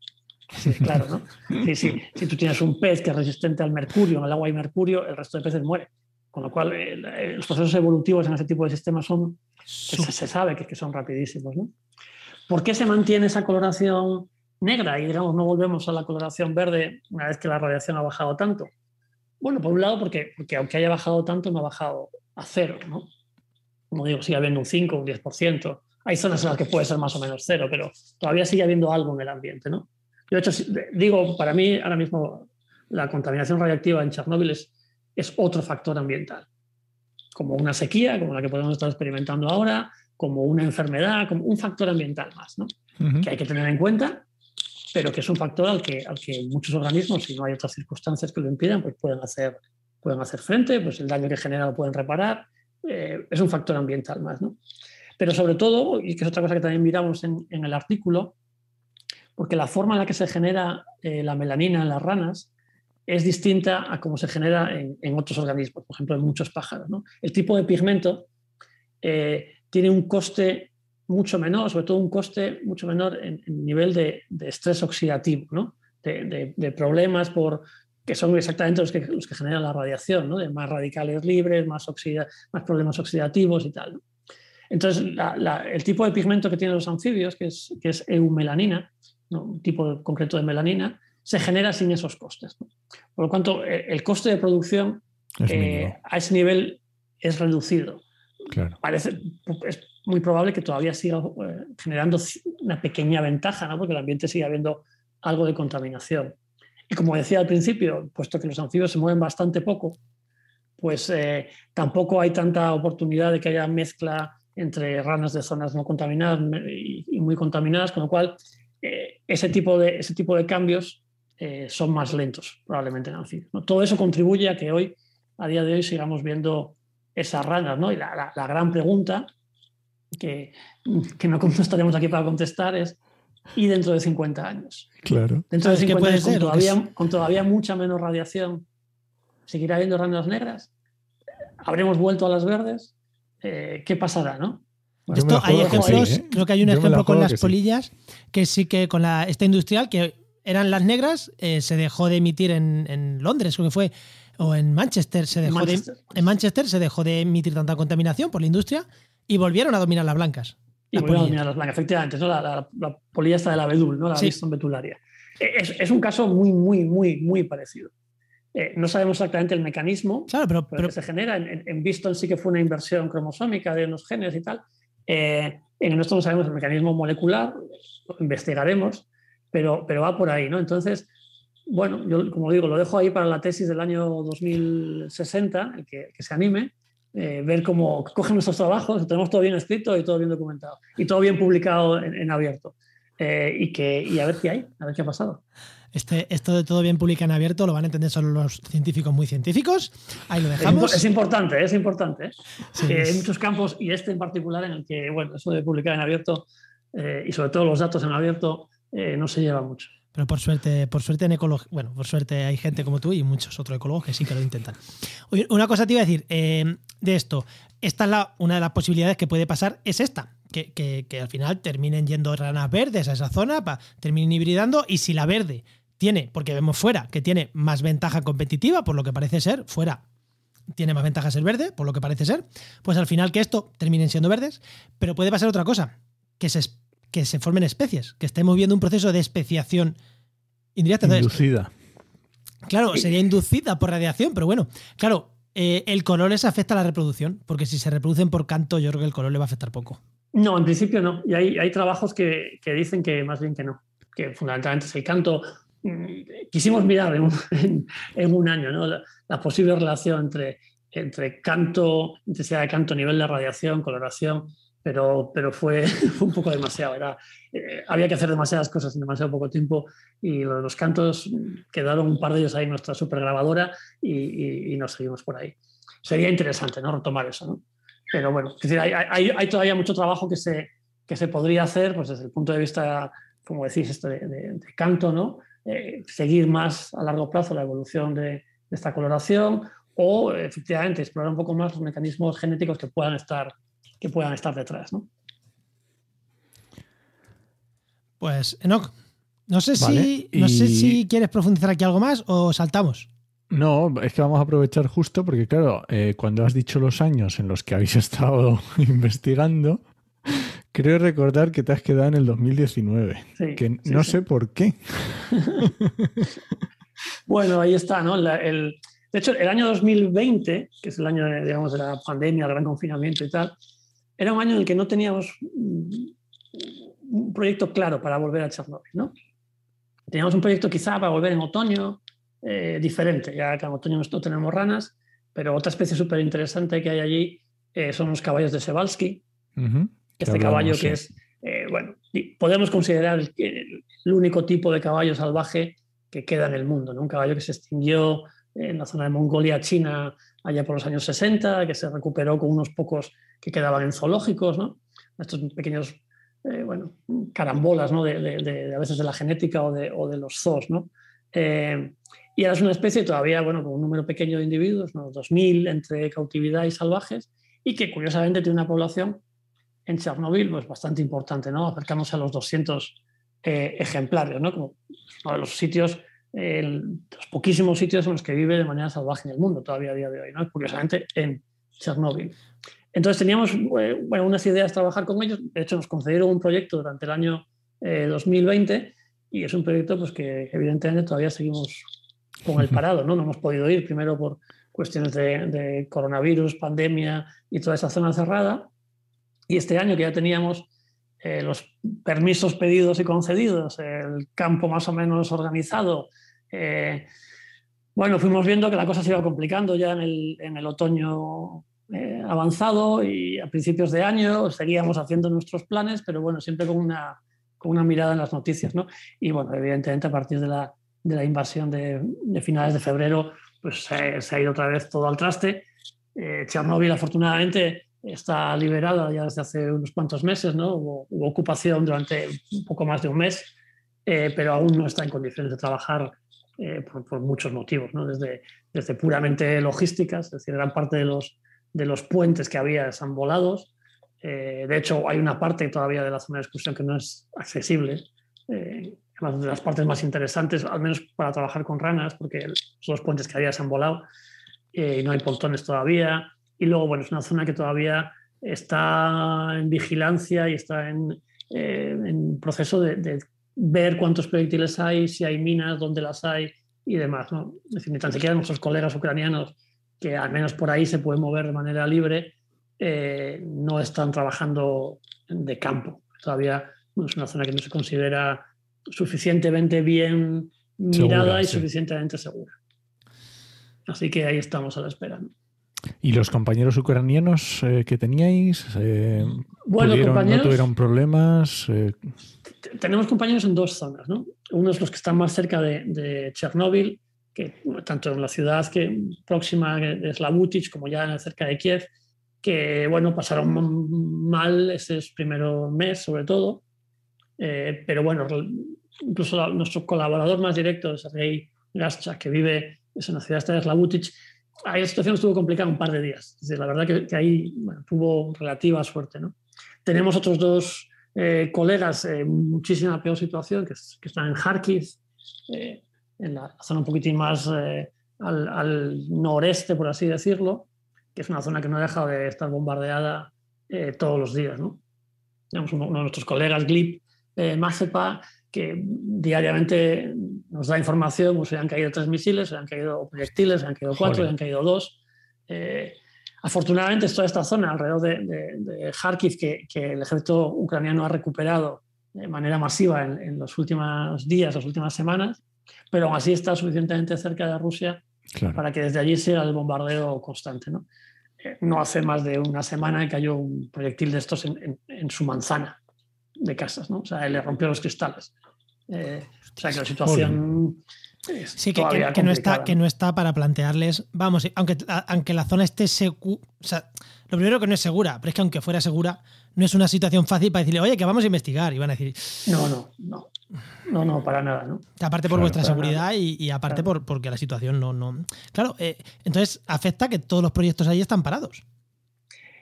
Sí, claro, ¿no? Sí, Si tú tienes un pez que es resistente al mercurio, en el agua hay mercurio, el resto de peces muere. Con lo cual, los procesos evolutivos en ese tipo de sistemas son, se, sabe que, son rapidísimos. ¿no? ¿Por qué se mantiene esa coloración negra y, digamos, no volvemos a la coloración verde una vez que la radiación ha bajado tanto? Bueno, por un lado, porque, porque aunque haya bajado tanto, no ha bajado a cero, ¿no? Como digo, sigue habiendo un 5, un 10%. Hay zonas en las que puede ser más o menos cero, pero todavía sigue habiendo algo en el ambiente, ¿no? Yo hecho, digo, para mí ahora mismo la contaminación radiactiva en Chernóbil es, otro factor ambiental, como una sequía, como la que podemos estar experimentando ahora, como una enfermedad, como un factor ambiental más, que hay que tener en cuenta, pero que es un factor al que, que muchos organismos, si no hay otras circunstancias que lo impidan, pues pueden hacer, pueden hacer frente, pues el daño que genera lo pueden reparar, eh, es un factor ambiental más. ¿no? Pero sobre todo, y que es otra cosa que también miramos en, en el artículo, porque la forma en la que se genera eh, la melanina en las ranas es distinta a cómo se genera en, otros organismos, por ejemplo, en muchos pájaros. El tipo de pigmento eh, tiene un coste mucho menor, sobre todo un coste mucho menor en, en nivel de, estrés oxidativo, de, problemas por, que son exactamente los que, los generan la radiación, de más radicales libres, más, problemas oxidativos y tal. Entonces, el tipo de pigmento que tienen los anfibios, que es eumelanina, un tipo concreto de melanina, se genera sin esos costes. Por lo tanto, eh, el coste de producción eh, a ese nivel es reducido. Parece, es muy probable que todavía siga eh, generando una pequeña ventaja, porque el ambiente sigue habiendo algo de contaminación. Y como decía al principio, puesto que los anfibios se mueven bastante poco, pues tampoco hay tanta oportunidad de que haya mezcla entre ranas de zonas no contaminadas y muy contaminadas, con lo cual eh, ese, tipo de, ese tipo de cambios eh, son más lentos, probablemente, en el ¿no? Todo eso contribuye a que hoy, a día de hoy, sigamos viendo esas ranas, ¿no? Y la, gran pregunta que, que no estaremos aquí para contestar es y dentro de 50 años. Claro. Dentro de 50 años, con todavía, mucha menos radiación, ¿seguirá habiendo ranas negras? ¿Habremos vuelto a las verdes? Eh, ¿Qué pasará? ¿no? hay ejemplos, ¿eh? creo que hay un ejemplo con las polillas, que sí que con la esta industrial, que eran las negras, eh, se dejó de emitir en, en, Londres, que fue, o en Manchester, se dejó De, en Manchester se dejó de emitir tanta contaminación por la industria y volvieron a dominar las blancas. Y volvieron a dominar las blancas, efectivamente, la, polilla está de la bedul, ¿no? la sí. betularia. E, es, es, un caso muy, muy, muy, muy parecido. Eh, no sabemos exactamente el mecanismo pero, que se genera. En, en, Biston sí que fue una inversión cromosómica de unos genes y tal, eh, en nuestro no sabemos el mecanismo molecular, investigaremos, pero, pero va por ahí, ¿no? Entonces, bueno, yo como digo, lo dejo ahí para la tesis del año 2060, que, que se anime, eh, ver cómo cogen nuestros trabajos, tenemos todo bien escrito y todo bien documentado, y todo bien publicado en abierto. Eh, y, que, y a ver qué hay, a ver qué ha pasado. Este, esto de todo bien publicar en abierto lo van a entender solo los científicos muy científicos. Ahí lo dejamos. Es, importante, es importante. ¿eh? Hay muchos campos y este en particular en el que, bueno, eso de publicar en abierto eh, y sobre todo los datos en abierto no se lleva mucho. Pero por suerte, por suerte en bueno, por suerte hay gente como tú y muchos otros ecólogos que sí que lo intentan. una cosa te iba a decir de esto esta es la, una de las posibilidades que puede pasar, es esta. Que, al final terminen yendo ranas verdes a esa zona, terminen hibridando y si la verde tiene, porque vemos fuera, que tiene más ventaja competitiva, por lo que parece ser, fuera tiene más ventaja el verde, por lo que parece ser, pues al final que esto terminen siendo verdes, pero puede pasar otra cosa, que se, que se formen especies, que estemos viendo un proceso de especiación indirecta. Inducida. Claro, sería inducida por radiación, pero bueno, claro, eh, ¿el color les afecta a la reproducción? Porque si se reproducen por canto, yo creo que el color le va a afectar poco. No, en principio no. Y hay, hay trabajos que, dicen que más bien que no, que fundamentalmente es el canto. Mm, quisimos mirar en un, año ¿no? la, posible relación entre, entre canto, intensidad de canto, nivel de radiación, coloración, pero, fue, un poco demasiado. Era, eh, había que hacer demasiadas cosas en demasiado poco tiempo y los cantos mm, quedaron un par de ellos ahí en nuestra supergrabadora y, y, nos seguimos por ahí. Sería interesante ¿no? retomar eso. ¿no? Pero bueno, hay, todavía mucho trabajo que se, que se podría hacer pues desde el punto de vista, como decís, de, canto, ¿no? Eh, seguir más a largo plazo la evolución de esta coloración o efectivamente explorar un poco más los mecanismos genéticos que puedan estar que puedan estar detrás, ¿no? Pues, Enoch, no sé, si, no sé si quieres profundizar aquí algo más o saltamos. No, es que vamos a aprovechar justo porque, claro, eh, cuando has dicho los años en los que habéis estado investigando, creo recordar que te has quedado en el 2019, que no sé por qué. bueno, ahí está, ¿no? de hecho, el año 2020, que es el año, digamos, de la pandemia, el gran confinamiento y tal, era un año en el que no teníamos un proyecto claro para volver a Chernóbil, ¿no? Teníamos un proyecto quizá para volver en otoño, eh, diferente, ya que en otoño no tenemos ranas, pero otra especie súper interesante que hay allí eh, son los caballos de Sebalski, este caballo que es, eh, bueno, podemos considerar el, el, único tipo de caballo salvaje que queda en el mundo, un caballo que se extinguió en la zona de Mongolia, China, allá por los años 60, que se recuperó con unos pocos que quedaban en zoológicos, ¿no? Estos pequeños, eh, carambolas, ¿no? De, a veces de la genética o de, los zoos, ¿no? Eh, y ahora es una especie todavía, bueno, con un número pequeño de individuos, unos 2.000 entre cautividad y salvajes, y que curiosamente tiene una población en Chernobyl pues, bastante importante, ¿no? acercándose a los 200 eh, ejemplares, ¿no? como de los sitios, los poquísimos sitios en los que vive de manera salvaje en el mundo todavía a día de hoy, ¿no? curiosamente en Chernóbil. Entonces teníamos eh, unas ideas trabajar con ellos. De hecho, nos concedieron un proyecto durante el año 2020 eh, y es un proyecto pues, que evidentemente todavía seguimos con el parado. No, no hemos podido ir primero por cuestiones de, coronavirus, pandemia y toda esa zona cerrada. Y este año que ya teníamos eh, los permisos pedidos y concedidos, el campo más o menos organizado, bueno, fuimos viendo que la cosa se iba complicando ya en el otoño eh, avanzado y a principios de año seguíamos haciendo nuestros planes, pero bueno, siempre con una, con una mirada en las noticias, ¿no? Y bueno, evidentemente a partir de la, de la invasión de, finales de febrero, pues se, ha ido otra vez todo al traste. Eh, Chernóbil, afortunadamente, está liberada ya desde hace unos cuantos meses, ¿no? Hubo, ocupación durante un poco más de un mes, eh, pero aún no está en condiciones de trabajar eh, por, por, muchos motivos, ¿no? Desde, desde puramente logísticas, es decir, gran parte de los de los puentes que había están eh, de hecho, hay una parte todavía de la zona de excursión que no es accesible. Eh, además, de las partes más interesantes, al menos para trabajar con ranas, porque los puentes que había se han volado eh, y no hay pontones todavía. Y luego, bueno, es una zona que todavía está en vigilancia y está en, en proceso de, ver cuántos proyectiles hay, si hay minas, dónde las hay y demás. ¿no? Es decir, ni tan siquiera nuestros colegas ucranianos que al menos por ahí se puede mover de manera libre, eh, no están trabajando de campo. Todavía es una zona que no se considera suficientemente bien mirada y suficientemente segura. Así que ahí estamos a la espera. ¿Y los compañeros ucranianos eh, que teníais? Eh, tuvieron problemas? Tenemos compañeros en dos zonas, ¿no? es los que están más cerca de, de Chernóbil que tanto en la ciudad que próxima es la Butich como ya cerca de Kiev, que bueno, pasaron mal ese primer mes sobre todo, eh, pero bueno, incluso nuestro colaborador más directo, Sergei gascha que vive en la ciudad de Slavutich, ahí la situación estuvo complicada un par de días. la verdad que, ahí tuvo relativa suerte. ¿no? Tenemos otros dos eh, colegas en muchísima peor situación, que, están en Kharkiv, eh, en la zona un poquitín más eh, al, noreste, por así decirlo, que es una zona que no deja de estar bombardeada eh, todos los días. ¿no? Tenemos uno, de nuestros colegas, Glip eh, Mazepa, que diariamente nos da información, pues, se han caído tres misiles, se han caído proyectiles, se han caído cuatro, se han caído dos. Eh, afortunadamente, toda esta zona alrededor de, Kharkiv, que, el ejército ucraniano ha recuperado de manera masiva en, en los últimos días, las últimas semanas, pero aún así está suficientemente cerca de Rusia para que desde allí sea el bombardeo constante. ¿no? Eh, hace más de una semana que cayó un proyectil de estos en, su manzana de casas, ¿no? o sea, le rompió los cristales. Eh, o sea que la situación... sí, que, que, no está, para plantearles, vamos, aunque, aunque la zona esté segura, o sea, lo primero que no es segura, pero es que aunque fuera segura, no es una situación fácil para decirle, oye, que vamos a investigar, y van a decir... No, no, no. No, no, para nada, ¿no? Aparte por vuestra seguridad y, aparte por, porque la situación no... no... Claro, eh, entonces afecta que todos los proyectos ahí están parados.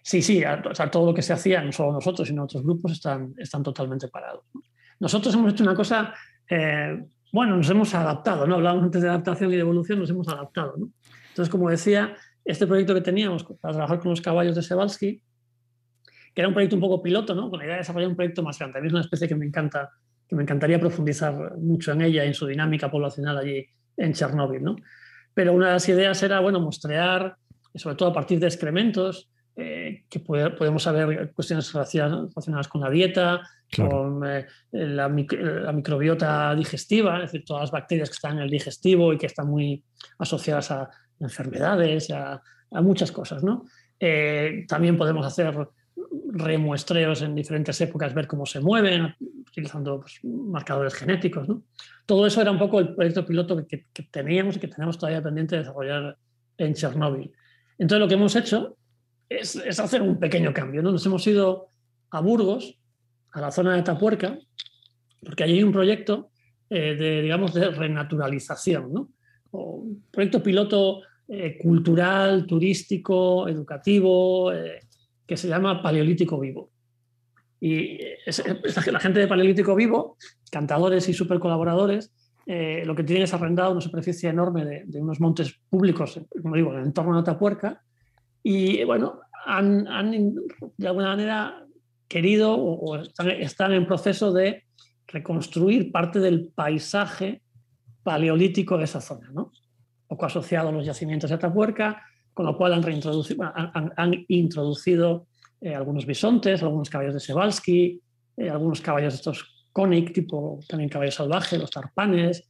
Sí, sí, a, todo lo que se hacía, no solo nosotros, sino otros grupos, están, están totalmente parados. Nosotros hemos hecho una cosa, eh, bueno, nos hemos adaptado, ¿no? Hablábamos antes de adaptación y de evolución, nos hemos adaptado, Entonces, como decía, este proyecto que teníamos para trabajar con los caballos de Sebalski, que era un proyecto un poco piloto, ¿no? Con la idea de desarrollar un proyecto más grande. A mí es una especie que me encanta que me encantaría profundizar mucho en ella, en su dinámica poblacional allí en Chernóbil. ¿no? Pero una de las ideas era, bueno, mostrear, sobre todo a partir de excrementos, eh, que podemos saber cuestiones relacionadas con la dieta, con eh, eh, la, microbiota digestiva, es decir, todas las bacterias que están en el digestivo y que están muy asociadas a enfermedades, a, muchas cosas. ¿no? también podemos hacer remuestreos en diferentes épocas, ver cómo se mueven, utilizando pues, marcadores genéticos. Todo eso era un poco el proyecto piloto que, teníamos y que tenemos todavía pendiente de desarrollar en Chernóbil. Entonces lo que hemos hecho es, hacer un pequeño cambio. ¿no? Nos hemos ido a Burgos, a la zona de Tapuerca, porque allí hay un proyecto eh, de, digamos, de renaturalización, un proyecto piloto eh, cultural, turístico, educativo, eh, que se llama Paleolítico Vivo. Y la gente de Paleolítico Vivo, cantadores y super colaboradores, eh, lo que tienen es arrendado una superficie enorme de, unos montes públicos, como digo, en torno a de Atapuerca. Y bueno, han, de alguna manera querido o, están, en proceso de reconstruir parte del paisaje paleolítico de esa zona, ¿no? poco asociado a los yacimientos de Atapuerca, con lo cual han introducido eh, algunos bisontes, algunos caballos de Sebalski, eh, algunos caballos de estos conic, tipo también caballos salvajes, los tarpanes,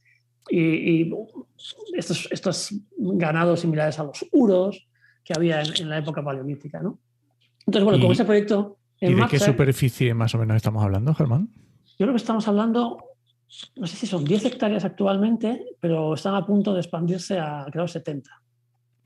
y, estos, estos, ganados similares a los uros que había en, la época paleolítica. Entonces, bueno, con ese proyecto... ¿Y de qué superficie más o menos estamos hablando, Germán? Yo creo que estamos hablando, no sé si son 10 hectáreas actualmente, pero están a punto de expandirse a, creo, 70.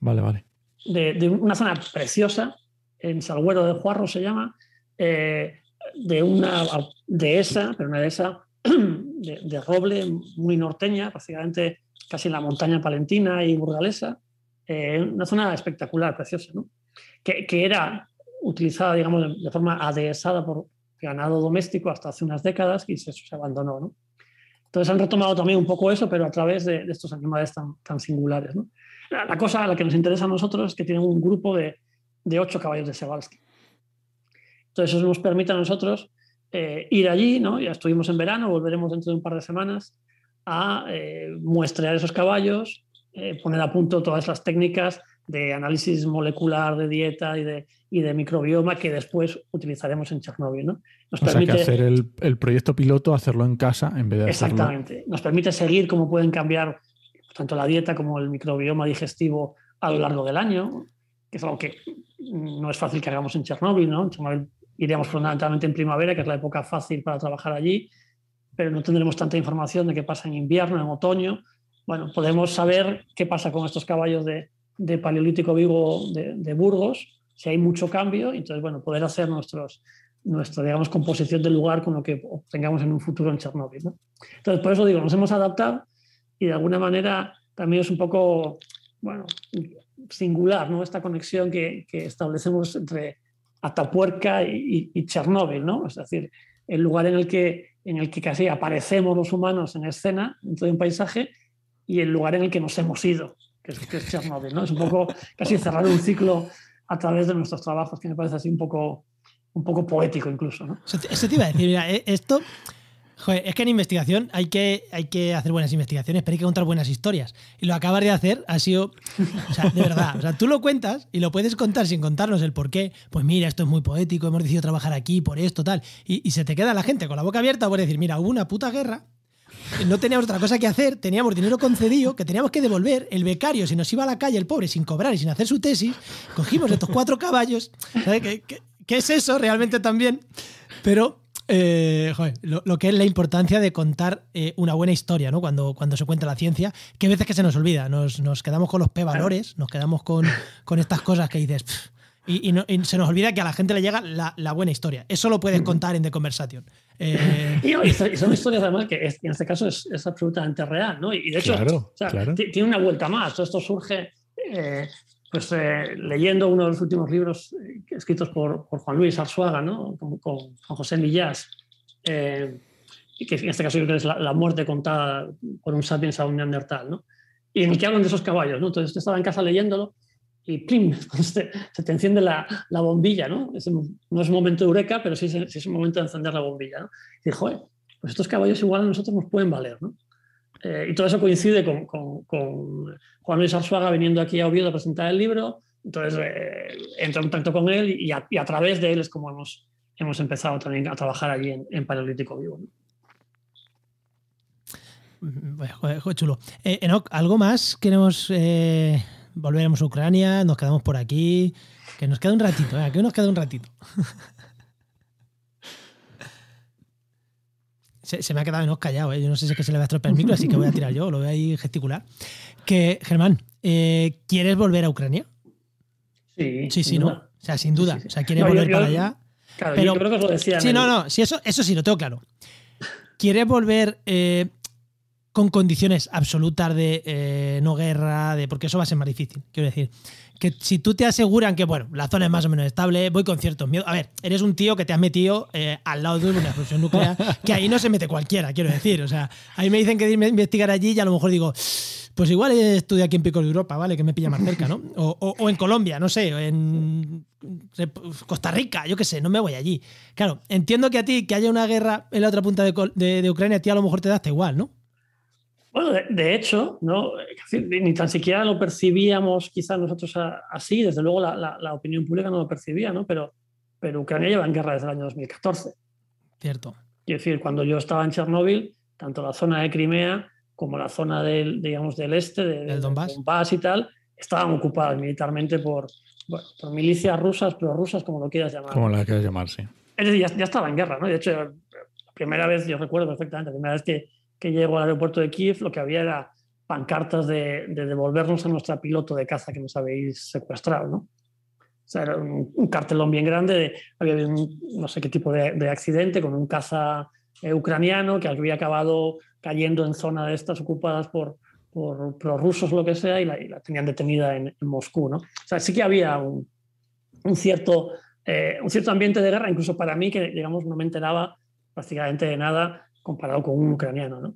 Vale, vale. de una zona preciosa, en Salguero de Juarro se llama, eh, de una dehesa, pero una dehesa de, de, roble muy norteña, prácticamente casi en la montaña palentina y burgalesa, eh, una zona espectacular, preciosa, ¿no? que, que, era utilizada, digamos, de, forma adhesada por ganado doméstico hasta hace unas décadas y se, se abandonó. ¿no? Entonces han retomado también un poco eso, pero a través de, estos animales tan, tan singulares. ¿no? La, la, cosa a la que nos interesa a nosotros es que tienen un grupo de de ocho caballos de Sebalski. Entonces eso nos permite a nosotros eh, ir allí, ¿no? ya estuvimos en verano, volveremos dentro de un par de semanas a eh, muestrear esos caballos, eh, poner a punto todas las técnicas de análisis molecular, de dieta y de, de microbioma que después utilizaremos en Chernobyl ¿no? Nos permite... hacer el, proyecto piloto, hacerlo en casa en vez de Exactamente. Nos permite seguir cómo pueden cambiar tanto la dieta como el microbioma digestivo a lo largo del año, que es algo que no es fácil que hagamos en Chernóbil, ¿no? Chernóbil iríamos fundamentalmente en primavera, que es la época fácil para trabajar allí, pero no tendremos tanta información de qué pasa en invierno, en otoño. Bueno, podemos saber qué pasa con estos caballos de, Paleolítico vivo de, Burgos, si hay mucho cambio, entonces, bueno, poder hacer nuestros, nuestra, digamos, composición del lugar con lo que obtengamos en un futuro en Chernóbil. Entonces, por eso digo, nos hemos adaptado y de alguna manera también es un poco, bueno, singular, ¿no? esta conexión que, establecemos entre Atapuerca y, Chernóbil, ¿no? es decir, el lugar en el, que, en el que casi aparecemos los humanos en escena, dentro de un paisaje, y el lugar en el que nos hemos ido, que es, Chernóbil. ¿no? Es un poco casi cerrar un ciclo a través de nuestros trabajos, que me parece así un poco, un poco poético incluso. ¿no? eso te iba a decir, mira, e, esto Joder, es que en investigación hay que, hay que hacer buenas investigaciones, pero hay que contar buenas historias. Y lo acabas de hacer, ha sido. O sea, de verdad. O sea, tú lo cuentas y lo puedes contar sin contarnos el por qué. Pues mira, esto es muy poético, hemos decidido trabajar aquí por esto, tal. Y, se te queda la gente con la boca abierta por decir, mira, hubo una puta guerra, no teníamos otra cosa que hacer, teníamos dinero concedido que teníamos que devolver, el becario se nos iba a la calle, el pobre, sin cobrar y sin hacer su tesis, cogimos estos cuatro caballos, ¿sabes? ¿Qué, qué, qué es eso realmente también? Pero eh, lo, que es la importancia de contar eh, una buena historia, ¿no? Cuando, cuando se cuenta la ciencia, que a veces que se nos olvida, nos, nos quedamos con los P-valores, nos quedamos con, con, estas cosas que dices, y, se nos olvida que a la gente le llega la, buena historia. Eso lo puedes contar en The Conversation. Eh, y, son historias además que en este caso es, absolutamente real, ¿no? Y de hecho, tiene una vuelta más. esto surge pues eh, leyendo uno de los últimos libros eh, escritos por, Juan Luis Arzuaga, ¿no? con, José Millás, eh, que en este caso yo creo que es la, muerte contada por un sapiens a un neandertal, ¿no? y en el que hablan de esos caballos. ¿no? Entonces yo estaba en casa leyéndolo y ¡plim! Pues, se, te enciende la, bombilla. ¿no? Es, no es un momento de eureka, pero sí es, un momento de encender la bombilla. ¿no? Y dije, pues estos caballos igual a nosotros nos pueden valer. ¿no? Eh, y todo eso coincide con, con, con, Juan Luis Arzuaga viniendo aquí a Oviedo a presentar el libro. Entonces eh, entra en contacto con él y a, través de él es como hemos, hemos empezado también a trabajar allí en, en Vivo. ¿no? Mm, chulo. Eh, ¿algo más? ¿Queremos volveremos a Ucrania? ¿Nos quedamos por aquí? Que nos queda un ratito, ¿eh? que nos queda un ratito. se, me ha quedado menos callado, ¿eh? yo no sé si es que se le va a estropear el micro, así que voy a tirar yo, lo voy a ir gesticular. Que, Germán, eh, ¿quieres volver a Ucrania? Sí. Sí, sí, ¿no? O sea, sin duda. O sea, ¿quieres volver para allá? Claro, yo creo que os lo decía. Sí, no, no, eso, eso sí, lo tengo claro. ¿Quieres volver eh, con condiciones absolutas de eh, no guerra, de porque eso va a ser más difícil. Quiero decir, que si tú te aseguran que, bueno, la zona es más o menos estable, voy con ciertos miedos. A ver, eres un tío que te has metido eh, al lado de una explosión nuclear, que ahí no se mete cualquiera, quiero decir. O sea, ahí me dicen que investigar allí y a lo mejor digo, pues igual estudio aquí en Pico de Europa, ¿vale? Que me pilla más cerca, ¿no? O, o, en Colombia, no sé, en Costa Rica, yo qué sé, no me voy allí. Claro, entiendo que a ti, que haya una guerra en la otra punta de, de Ucrania, a ti a lo mejor te da igual, ¿no? Bueno, de, hecho, ¿no? ni tan siquiera lo percibíamos quizás nosotros así, desde luego la, opinión pública no lo percibía, ¿no? pero, pero Ucrania lleva en guerra desde el año 2014. Cierto. Es decir, cuando yo estaba en Chernóbil, tanto la zona de Crimea como la zona del, digamos, del este, de, del Donbass. y tal, estaban ocupadas militarmente por, milicias rusas, milicias rusas, como lo quieras llamar. Como la quieras llamar, sí. Es decir, ya, ya, estaba en guerra, ¿no? De hecho, la primera vez, yo recuerdo perfectamente, la primera vez que, que llego al aeropuerto de Kiev, lo que había era pancartas de, devolvernos a nuestra piloto de caza que nos habéis secuestrado, ¿no? O sea, era un, cartelón bien grande, de, había habido un, no sé qué tipo de, accidente con un caza eh, ucraniano que había acabado cayendo en zona de estas ocupadas por, por prorrusos, lo que sea, y la, tenían detenida en, Moscú. ¿no? O sea, sí que había un, cierto, eh, un cierto ambiente de guerra, incluso para mí, que digamos no me enteraba prácticamente de nada comparado con un ucraniano.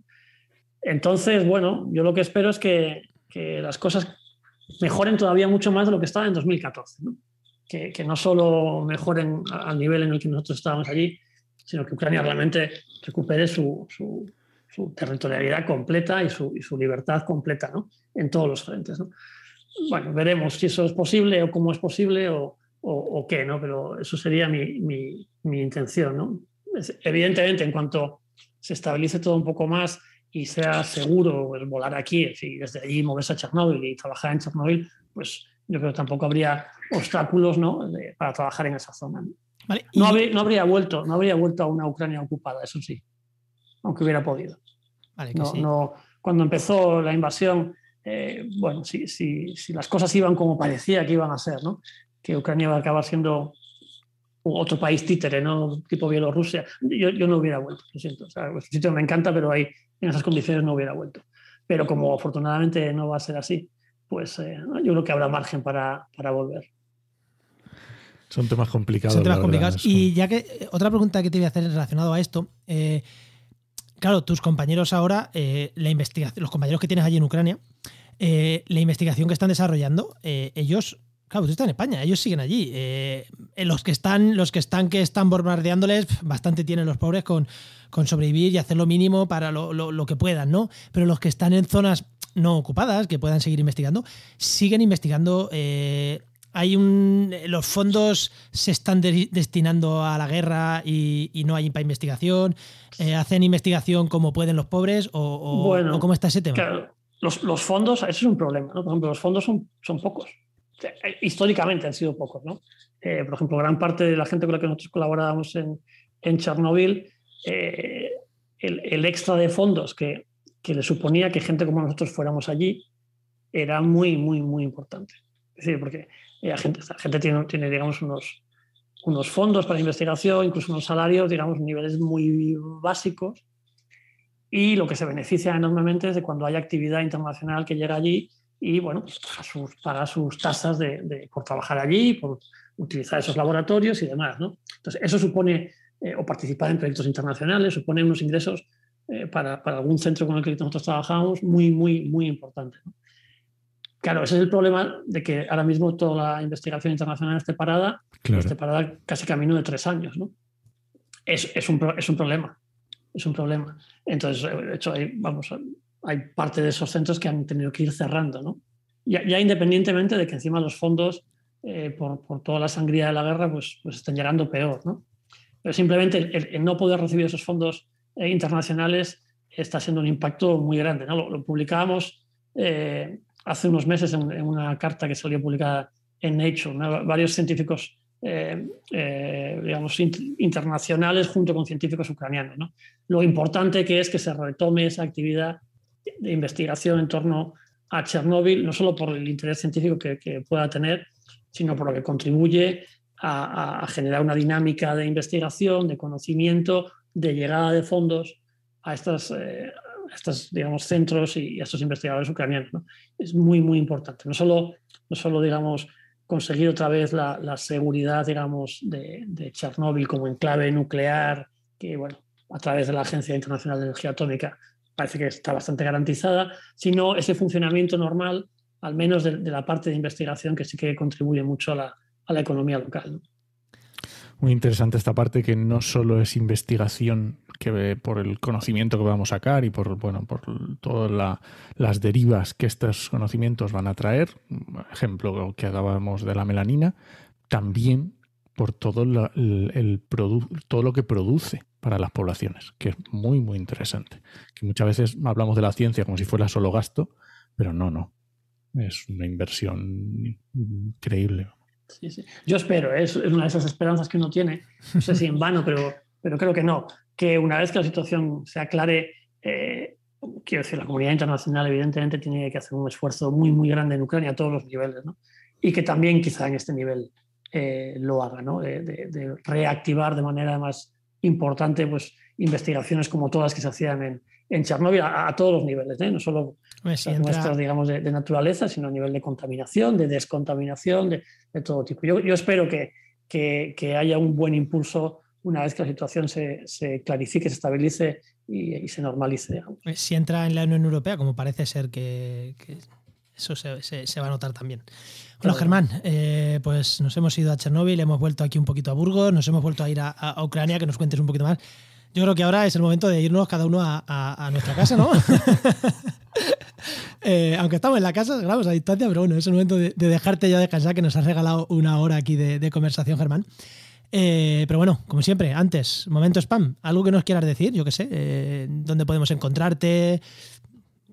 Entonces, bueno, yo lo que espero es que, las cosas mejoren todavía mucho más de lo que estaba en 2014, Que, no solo mejoren al nivel en el que nosotros estábamos allí, sino que Ucrania realmente recupere su, territorialidad completa y su, libertad completa en todos los frentes. Bueno, veremos si eso es posible o cómo es posible o, o, qué, ¿no? pero eso sería mi, intención. Evidentemente, en cuanto se estabilice todo un poco más y sea seguro volar aquí desde allí moverse a Chernóbil y trabajar en Chernóbil, pues yo creo que tampoco habría obstáculos para trabajar en esa zona. ¿no? habría, vuelto, no habría vuelto a una Ucrania ocupada, eso sí, aunque hubiera podido. cuando empezó la invasión, eh, bueno, si, si, las cosas iban como parecía que iban a ser, que Ucrania iba a acabar siendo otro país títere, ¿no? Tipo Bielorrusia. Yo, no hubiera vuelto, lo siento. O sea, el sitio me encanta, pero ahí en esas condiciones no hubiera vuelto. Pero como afortunadamente no va a ser así, pues eh, yo creo que habrá margen para, volver. Son temas complicados. Son temas complicados. y ya que eh, otra pregunta que te voy a hacer relacionado a esto. Eh, claro, tus compañeros ahora, la investigación, los compañeros que tienes allí en Ucrania, la investigación que están desarrollando, ellos Claro, tú pues estás en España, ellos siguen allí. Eh, los que están, los que están que están bombardeándoles, bastante tienen los pobres con, con sobrevivir y hacer lo mínimo para lo, que puedan, ¿no? Pero los que están en zonas no ocupadas, que puedan seguir investigando, siguen investigando. Eh, hay un, los fondos se están destinando a la guerra y, no hay para investigación. Eh, ¿Hacen investigación como pueden los pobres o, o, cómo está ese tema? Claro, los, los, fondos, eso es un problema. ¿no? Por ejemplo, los fondos son, son pocos. Eh, históricamente han sido pocos. Eh, por ejemplo, gran parte de la gente con la que nosotros colaborábamos en, Chernobyl, eh, el, extra de fondos que, le suponía que gente como nosotros fuéramos allí era muy, muy, muy importante. Es decir, porque la gente, la gente tiene, tiene, digamos, unos, unos fondos para investigación, incluso unos salarios, digamos, niveles muy básicos. Y lo que se beneficia enormemente es de cuando hay actividad internacional que llega allí y bueno, pues sus, tasas por trabajar allí, por utilizar esos laboratorios y demás. ¿no? Entonces, eso supone, eh, o participar en proyectos internacionales, supone unos ingresos eh, para, algún centro con el que nosotros trabajamos muy, muy, muy importante, Claro, ese es el problema de que ahora mismo toda la investigación internacional esté parada, está esté parada casi camino de tres años. ¿no? Es, es, un, problema, es un problema. Entonces, de hecho, ahí vamos, hay parte de esos centros que han tenido que ir cerrando, ¿no? Ya, independientemente de que encima los fondos, eh, por, toda la sangría de la guerra, pues, pues estén llegando peor, Pero simplemente el, no poder recibir esos fondos eh, internacionales está siendo un impacto muy grande, Lo, publicamos publicábamos eh, hace unos meses en, una carta que salió publicada en Nature, varios científicos digamos, internacionales junto con científicos ucranianos. Lo importante que es que se retome esa actividad de investigación en torno a Chernóbil, no solo por el interés científico que, pueda tener, sino por lo que contribuye a, generar una dinámica de investigación, de conocimiento, de llegada de fondos a estas, eh, estos digamos, centros y, a estos investigadores ucranianos. Es muy, muy importante. No solo, no solo digamos, conseguir otra vez la, seguridad digamos, de, Chernóbil como enclave nuclear, que bueno, a través de la Agencia Internacional de Energía Atómica parece que está bastante garantizada, sino ese funcionamiento normal, al menos de, la parte de investigación, que sí que contribuye mucho a la, economía local. Muy interesante esta parte que no solo es investigación que por el conocimiento que vamos a sacar y por bueno por todas las derivas que estos conocimientos van a traer, ejemplo que hablábamos de la melanina, también por todo, todo lo que produce para las poblaciones, que es muy, muy interesante. Que muchas veces hablamos de la ciencia como si fuera solo gasto, pero no, no. Es una inversión increíble. Sí, sí. Yo espero, es, una de esas esperanzas que uno tiene, no sé si en vano, pero, pero creo que no, que una vez que la situación se aclare, eh, quiero decir, la comunidad internacional evidentemente tiene que hacer un esfuerzo muy, muy grande en Ucrania a todos los niveles, ¿no? y que también quizá en este nivel eh, lo haga, ¿no? de reactivar de manera más importante pues, investigaciones como todas que se hacían en, en Chernóbil a, todos los niveles, ¿eh? no solo nuestras digamos, de, naturaleza, sino a nivel de contaminación, de descontaminación, de, todo tipo. Yo, espero que, que, haya un buen impulso una vez que la situación se, clarifique, se estabilice y, se normalice. Si entra en la Unión Europea, como parece ser que eso se, va a notar también. Bueno, Germán, eh, pues nos hemos ido a Chernóbil, hemos vuelto aquí un poquito a Burgos, nos hemos vuelto a ir a, Ucrania, que nos cuentes un poquito más. Yo creo que ahora es el momento de irnos cada uno a, nuestra casa, ¿no? Eh, aunque estamos en la casa, grabamos a distancia, pero bueno, es el momento de, dejarte ya descansar, que nos has regalado una hora aquí de, conversación, Germán. Eh, pero bueno, como siempre, antes, momento spam, algo que nos quieras decir, yo qué sé, dónde podemos encontrarte,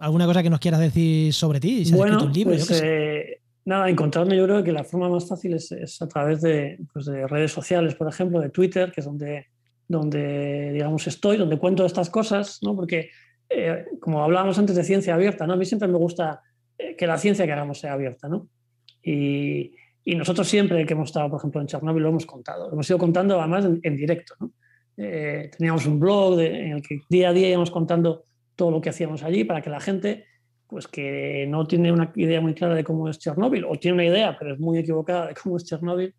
¿Alguna cosa que nos quieras decir sobre ti? bueno, pues, eh, nada, encontrarme yo creo que la forma más fácil es, a través de, pues de, redes sociales, por ejemplo, de Twitter, que es donde, donde digamos, estoy, donde cuento estas cosas, ¿no? Porque, eh, como hablábamos antes de ciencia abierta, ¿no? A mí siempre me gusta eh, que la ciencia que hagamos sea abierta, ¿no? Y, y nosotros siempre que hemos estado, por ejemplo, en Chernobyl, lo hemos contado. Lo hemos ido contando además en, directo, ¿no? teníamos un blog en el que día a día íbamos contando todo lo que hacíamos allí para que la gente, pues que no tiene una idea muy clara de cómo es Chernóbil, o tiene una idea, pero es muy equivocada de cómo es Chernóbil,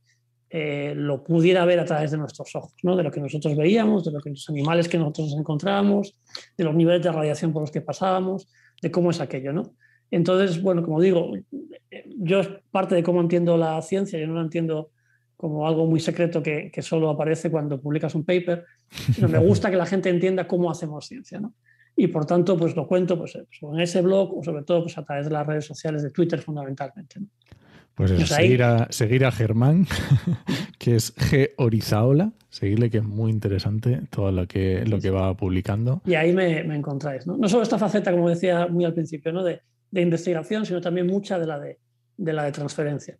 eh, lo pudiera ver a través de nuestros ojos, ¿no? de lo que nosotros veíamos, de los animales que nosotros encontrábamos, de los niveles de radiación por los que pasábamos, de cómo es aquello. ¿no? Entonces, bueno, como digo, yo es parte de cómo entiendo la ciencia, yo no la entiendo como algo muy secreto que, solo aparece cuando publicas un paper, sino me gusta que la gente entienda cómo hacemos ciencia. ¿no? y por tanto pues lo cuento pues, en eh, ese blog o sobre todo pues a través de las redes sociales de Twitter fundamentalmente. Pues seguir, a, seguir a Germán, que es G. Orizaola, seguirle que es muy interesante todo lo que, lo que va publicando. Y ahí me, encontráis, ¿no? No solo esta faceta, como decía muy al principio, de, investigación, sino también mucha de la de, la de transferencia.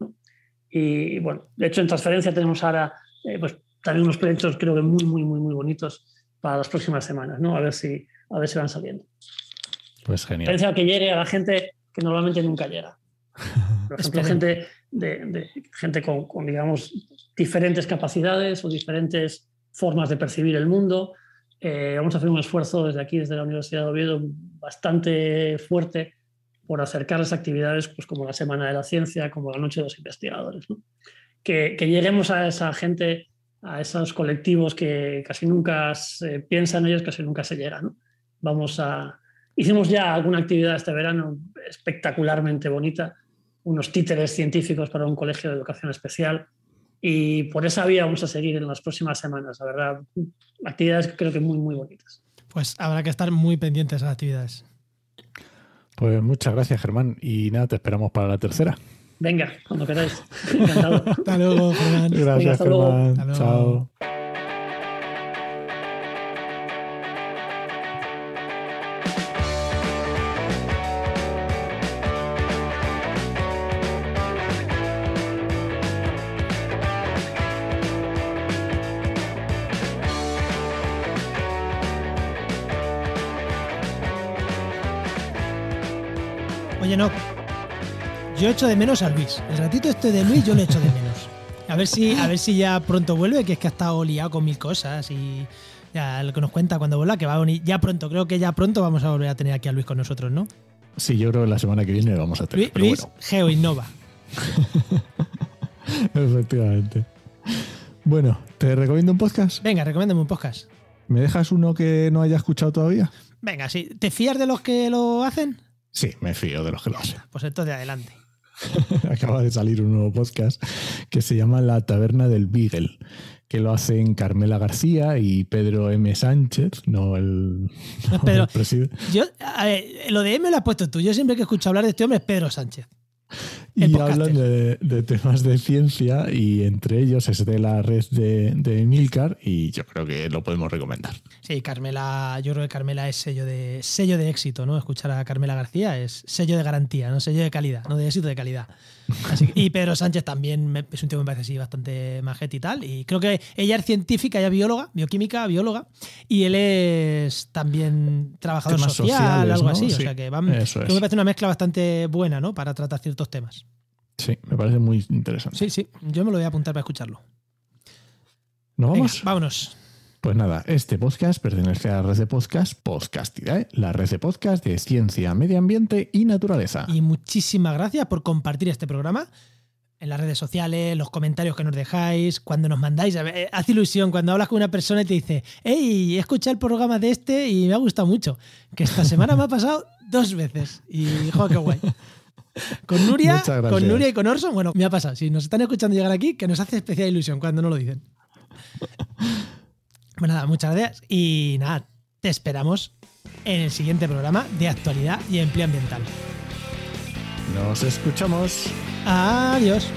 Y bueno, de hecho en transferencia tenemos ahora eh, pues, también unos proyectos creo que muy, muy, muy, muy bonitos para las próximas semanas, ¿no? A ver si, a ver si van saliendo. Pues genial. Pensar que llegue a la gente que normalmente nunca llega. Por ejemplo, gente, de, gente con, digamos, diferentes capacidades o diferentes formas de percibir el mundo. Eh, vamos a hacer un esfuerzo desde aquí, desde la Universidad de Oviedo, bastante fuerte por acercar las actividades pues, como la Semana de la Ciencia, como la Noche de los Investigadores. que, lleguemos a esa gente a esos colectivos que casi nunca piensan en ellos, casi nunca se llega. ¿no? Vamos a... Hicimos ya alguna actividad este verano espectacularmente bonita, unos títeres científicos para un colegio de educación especial y por esa vía vamos a seguir en las próximas semanas, la verdad, actividades creo que muy, muy bonitas. Pues habrá que estar muy pendientes a las actividades. Pues muchas gracias, Germán. Y nada, te esperamos para la tercera. Venga, cuando queráis. Encantado. hasta luego, Germán. Gracias, Venga, Germán. Chao. Oye, no, yo echo de menos a Luis. El ratito este de Luis yo lo echo de menos. A ver si, a ver si ya pronto vuelve, que es que ha estado liado con mil cosas y ya lo que nos cuenta cuando vuelva, que va a venir ya pronto. Creo que ya pronto vamos a volver a tener aquí a Luis con nosotros, ¿no? Sí, yo creo que la semana que viene lo vamos a tener. Luis, geo, innova. Efectivamente. Bueno, ¿te recomiendo un podcast? Venga, recomiéndame un podcast. ¿Me dejas uno que no haya escuchado todavía? Venga, sí. ¿Te fías de los que lo hacen? Sí, me fío de los que lo hacen. Pues entonces adelante. acaba de salir un nuevo podcast que se llama La Taberna del Beagle, que lo hacen Carmela García y Pedro M. Sánchez, no el, Pedro, presidente. Yo, lo de M lo has puesto tú. Yo siempre que escucho hablar de este hombre es Pedro Sánchez y hablan de, temas de ciencia y entre ellos es de la red de, de Milcar y yo creo que lo podemos recomendar. Sí, Carmela, yo creo que Carmela es sello de sello de éxito, ¿no? Escuchar a Carmela García es sello de garantía, no sello de calidad, no de éxito de calidad y Pedro Sánchez también es un tío que me parece bastante majete y tal. Y creo que ella es científica, ella es bióloga, bioquímica, bióloga. Y él es también trabajador social, algo así. o sea que es. me parece una mezcla bastante buena ¿no? para tratar ciertos temas. Sí, me parece muy interesante. Sí, sí. Yo me lo voy a apuntar para escucharlo. ¿No vamos? vámonos. Pues nada, este podcast pertenece a la red de podcast Podcastidae, la red de podcast de ciencia, medio ambiente y naturaleza. Y muchísimas gracias por compartir este programa en las redes sociales, los comentarios que nos dejáis, cuando nos mandáis. Eh, hace ilusión cuando hablas con una persona y te dice, hey, he escuchado el programa de este y me ha gustado mucho. Que esta semana me ha pasado dos veces. Y, jo, qué guay. Con Nuria, con Nuria y con Orson, bueno, me ha pasado. Si nos están escuchando llegar aquí, que nos hace especial ilusión cuando no lo dicen. Bueno, nada, muchas gracias y nada, te esperamos en el siguiente programa de actualidad y empleo ambiental. Nos escuchamos. Adiós.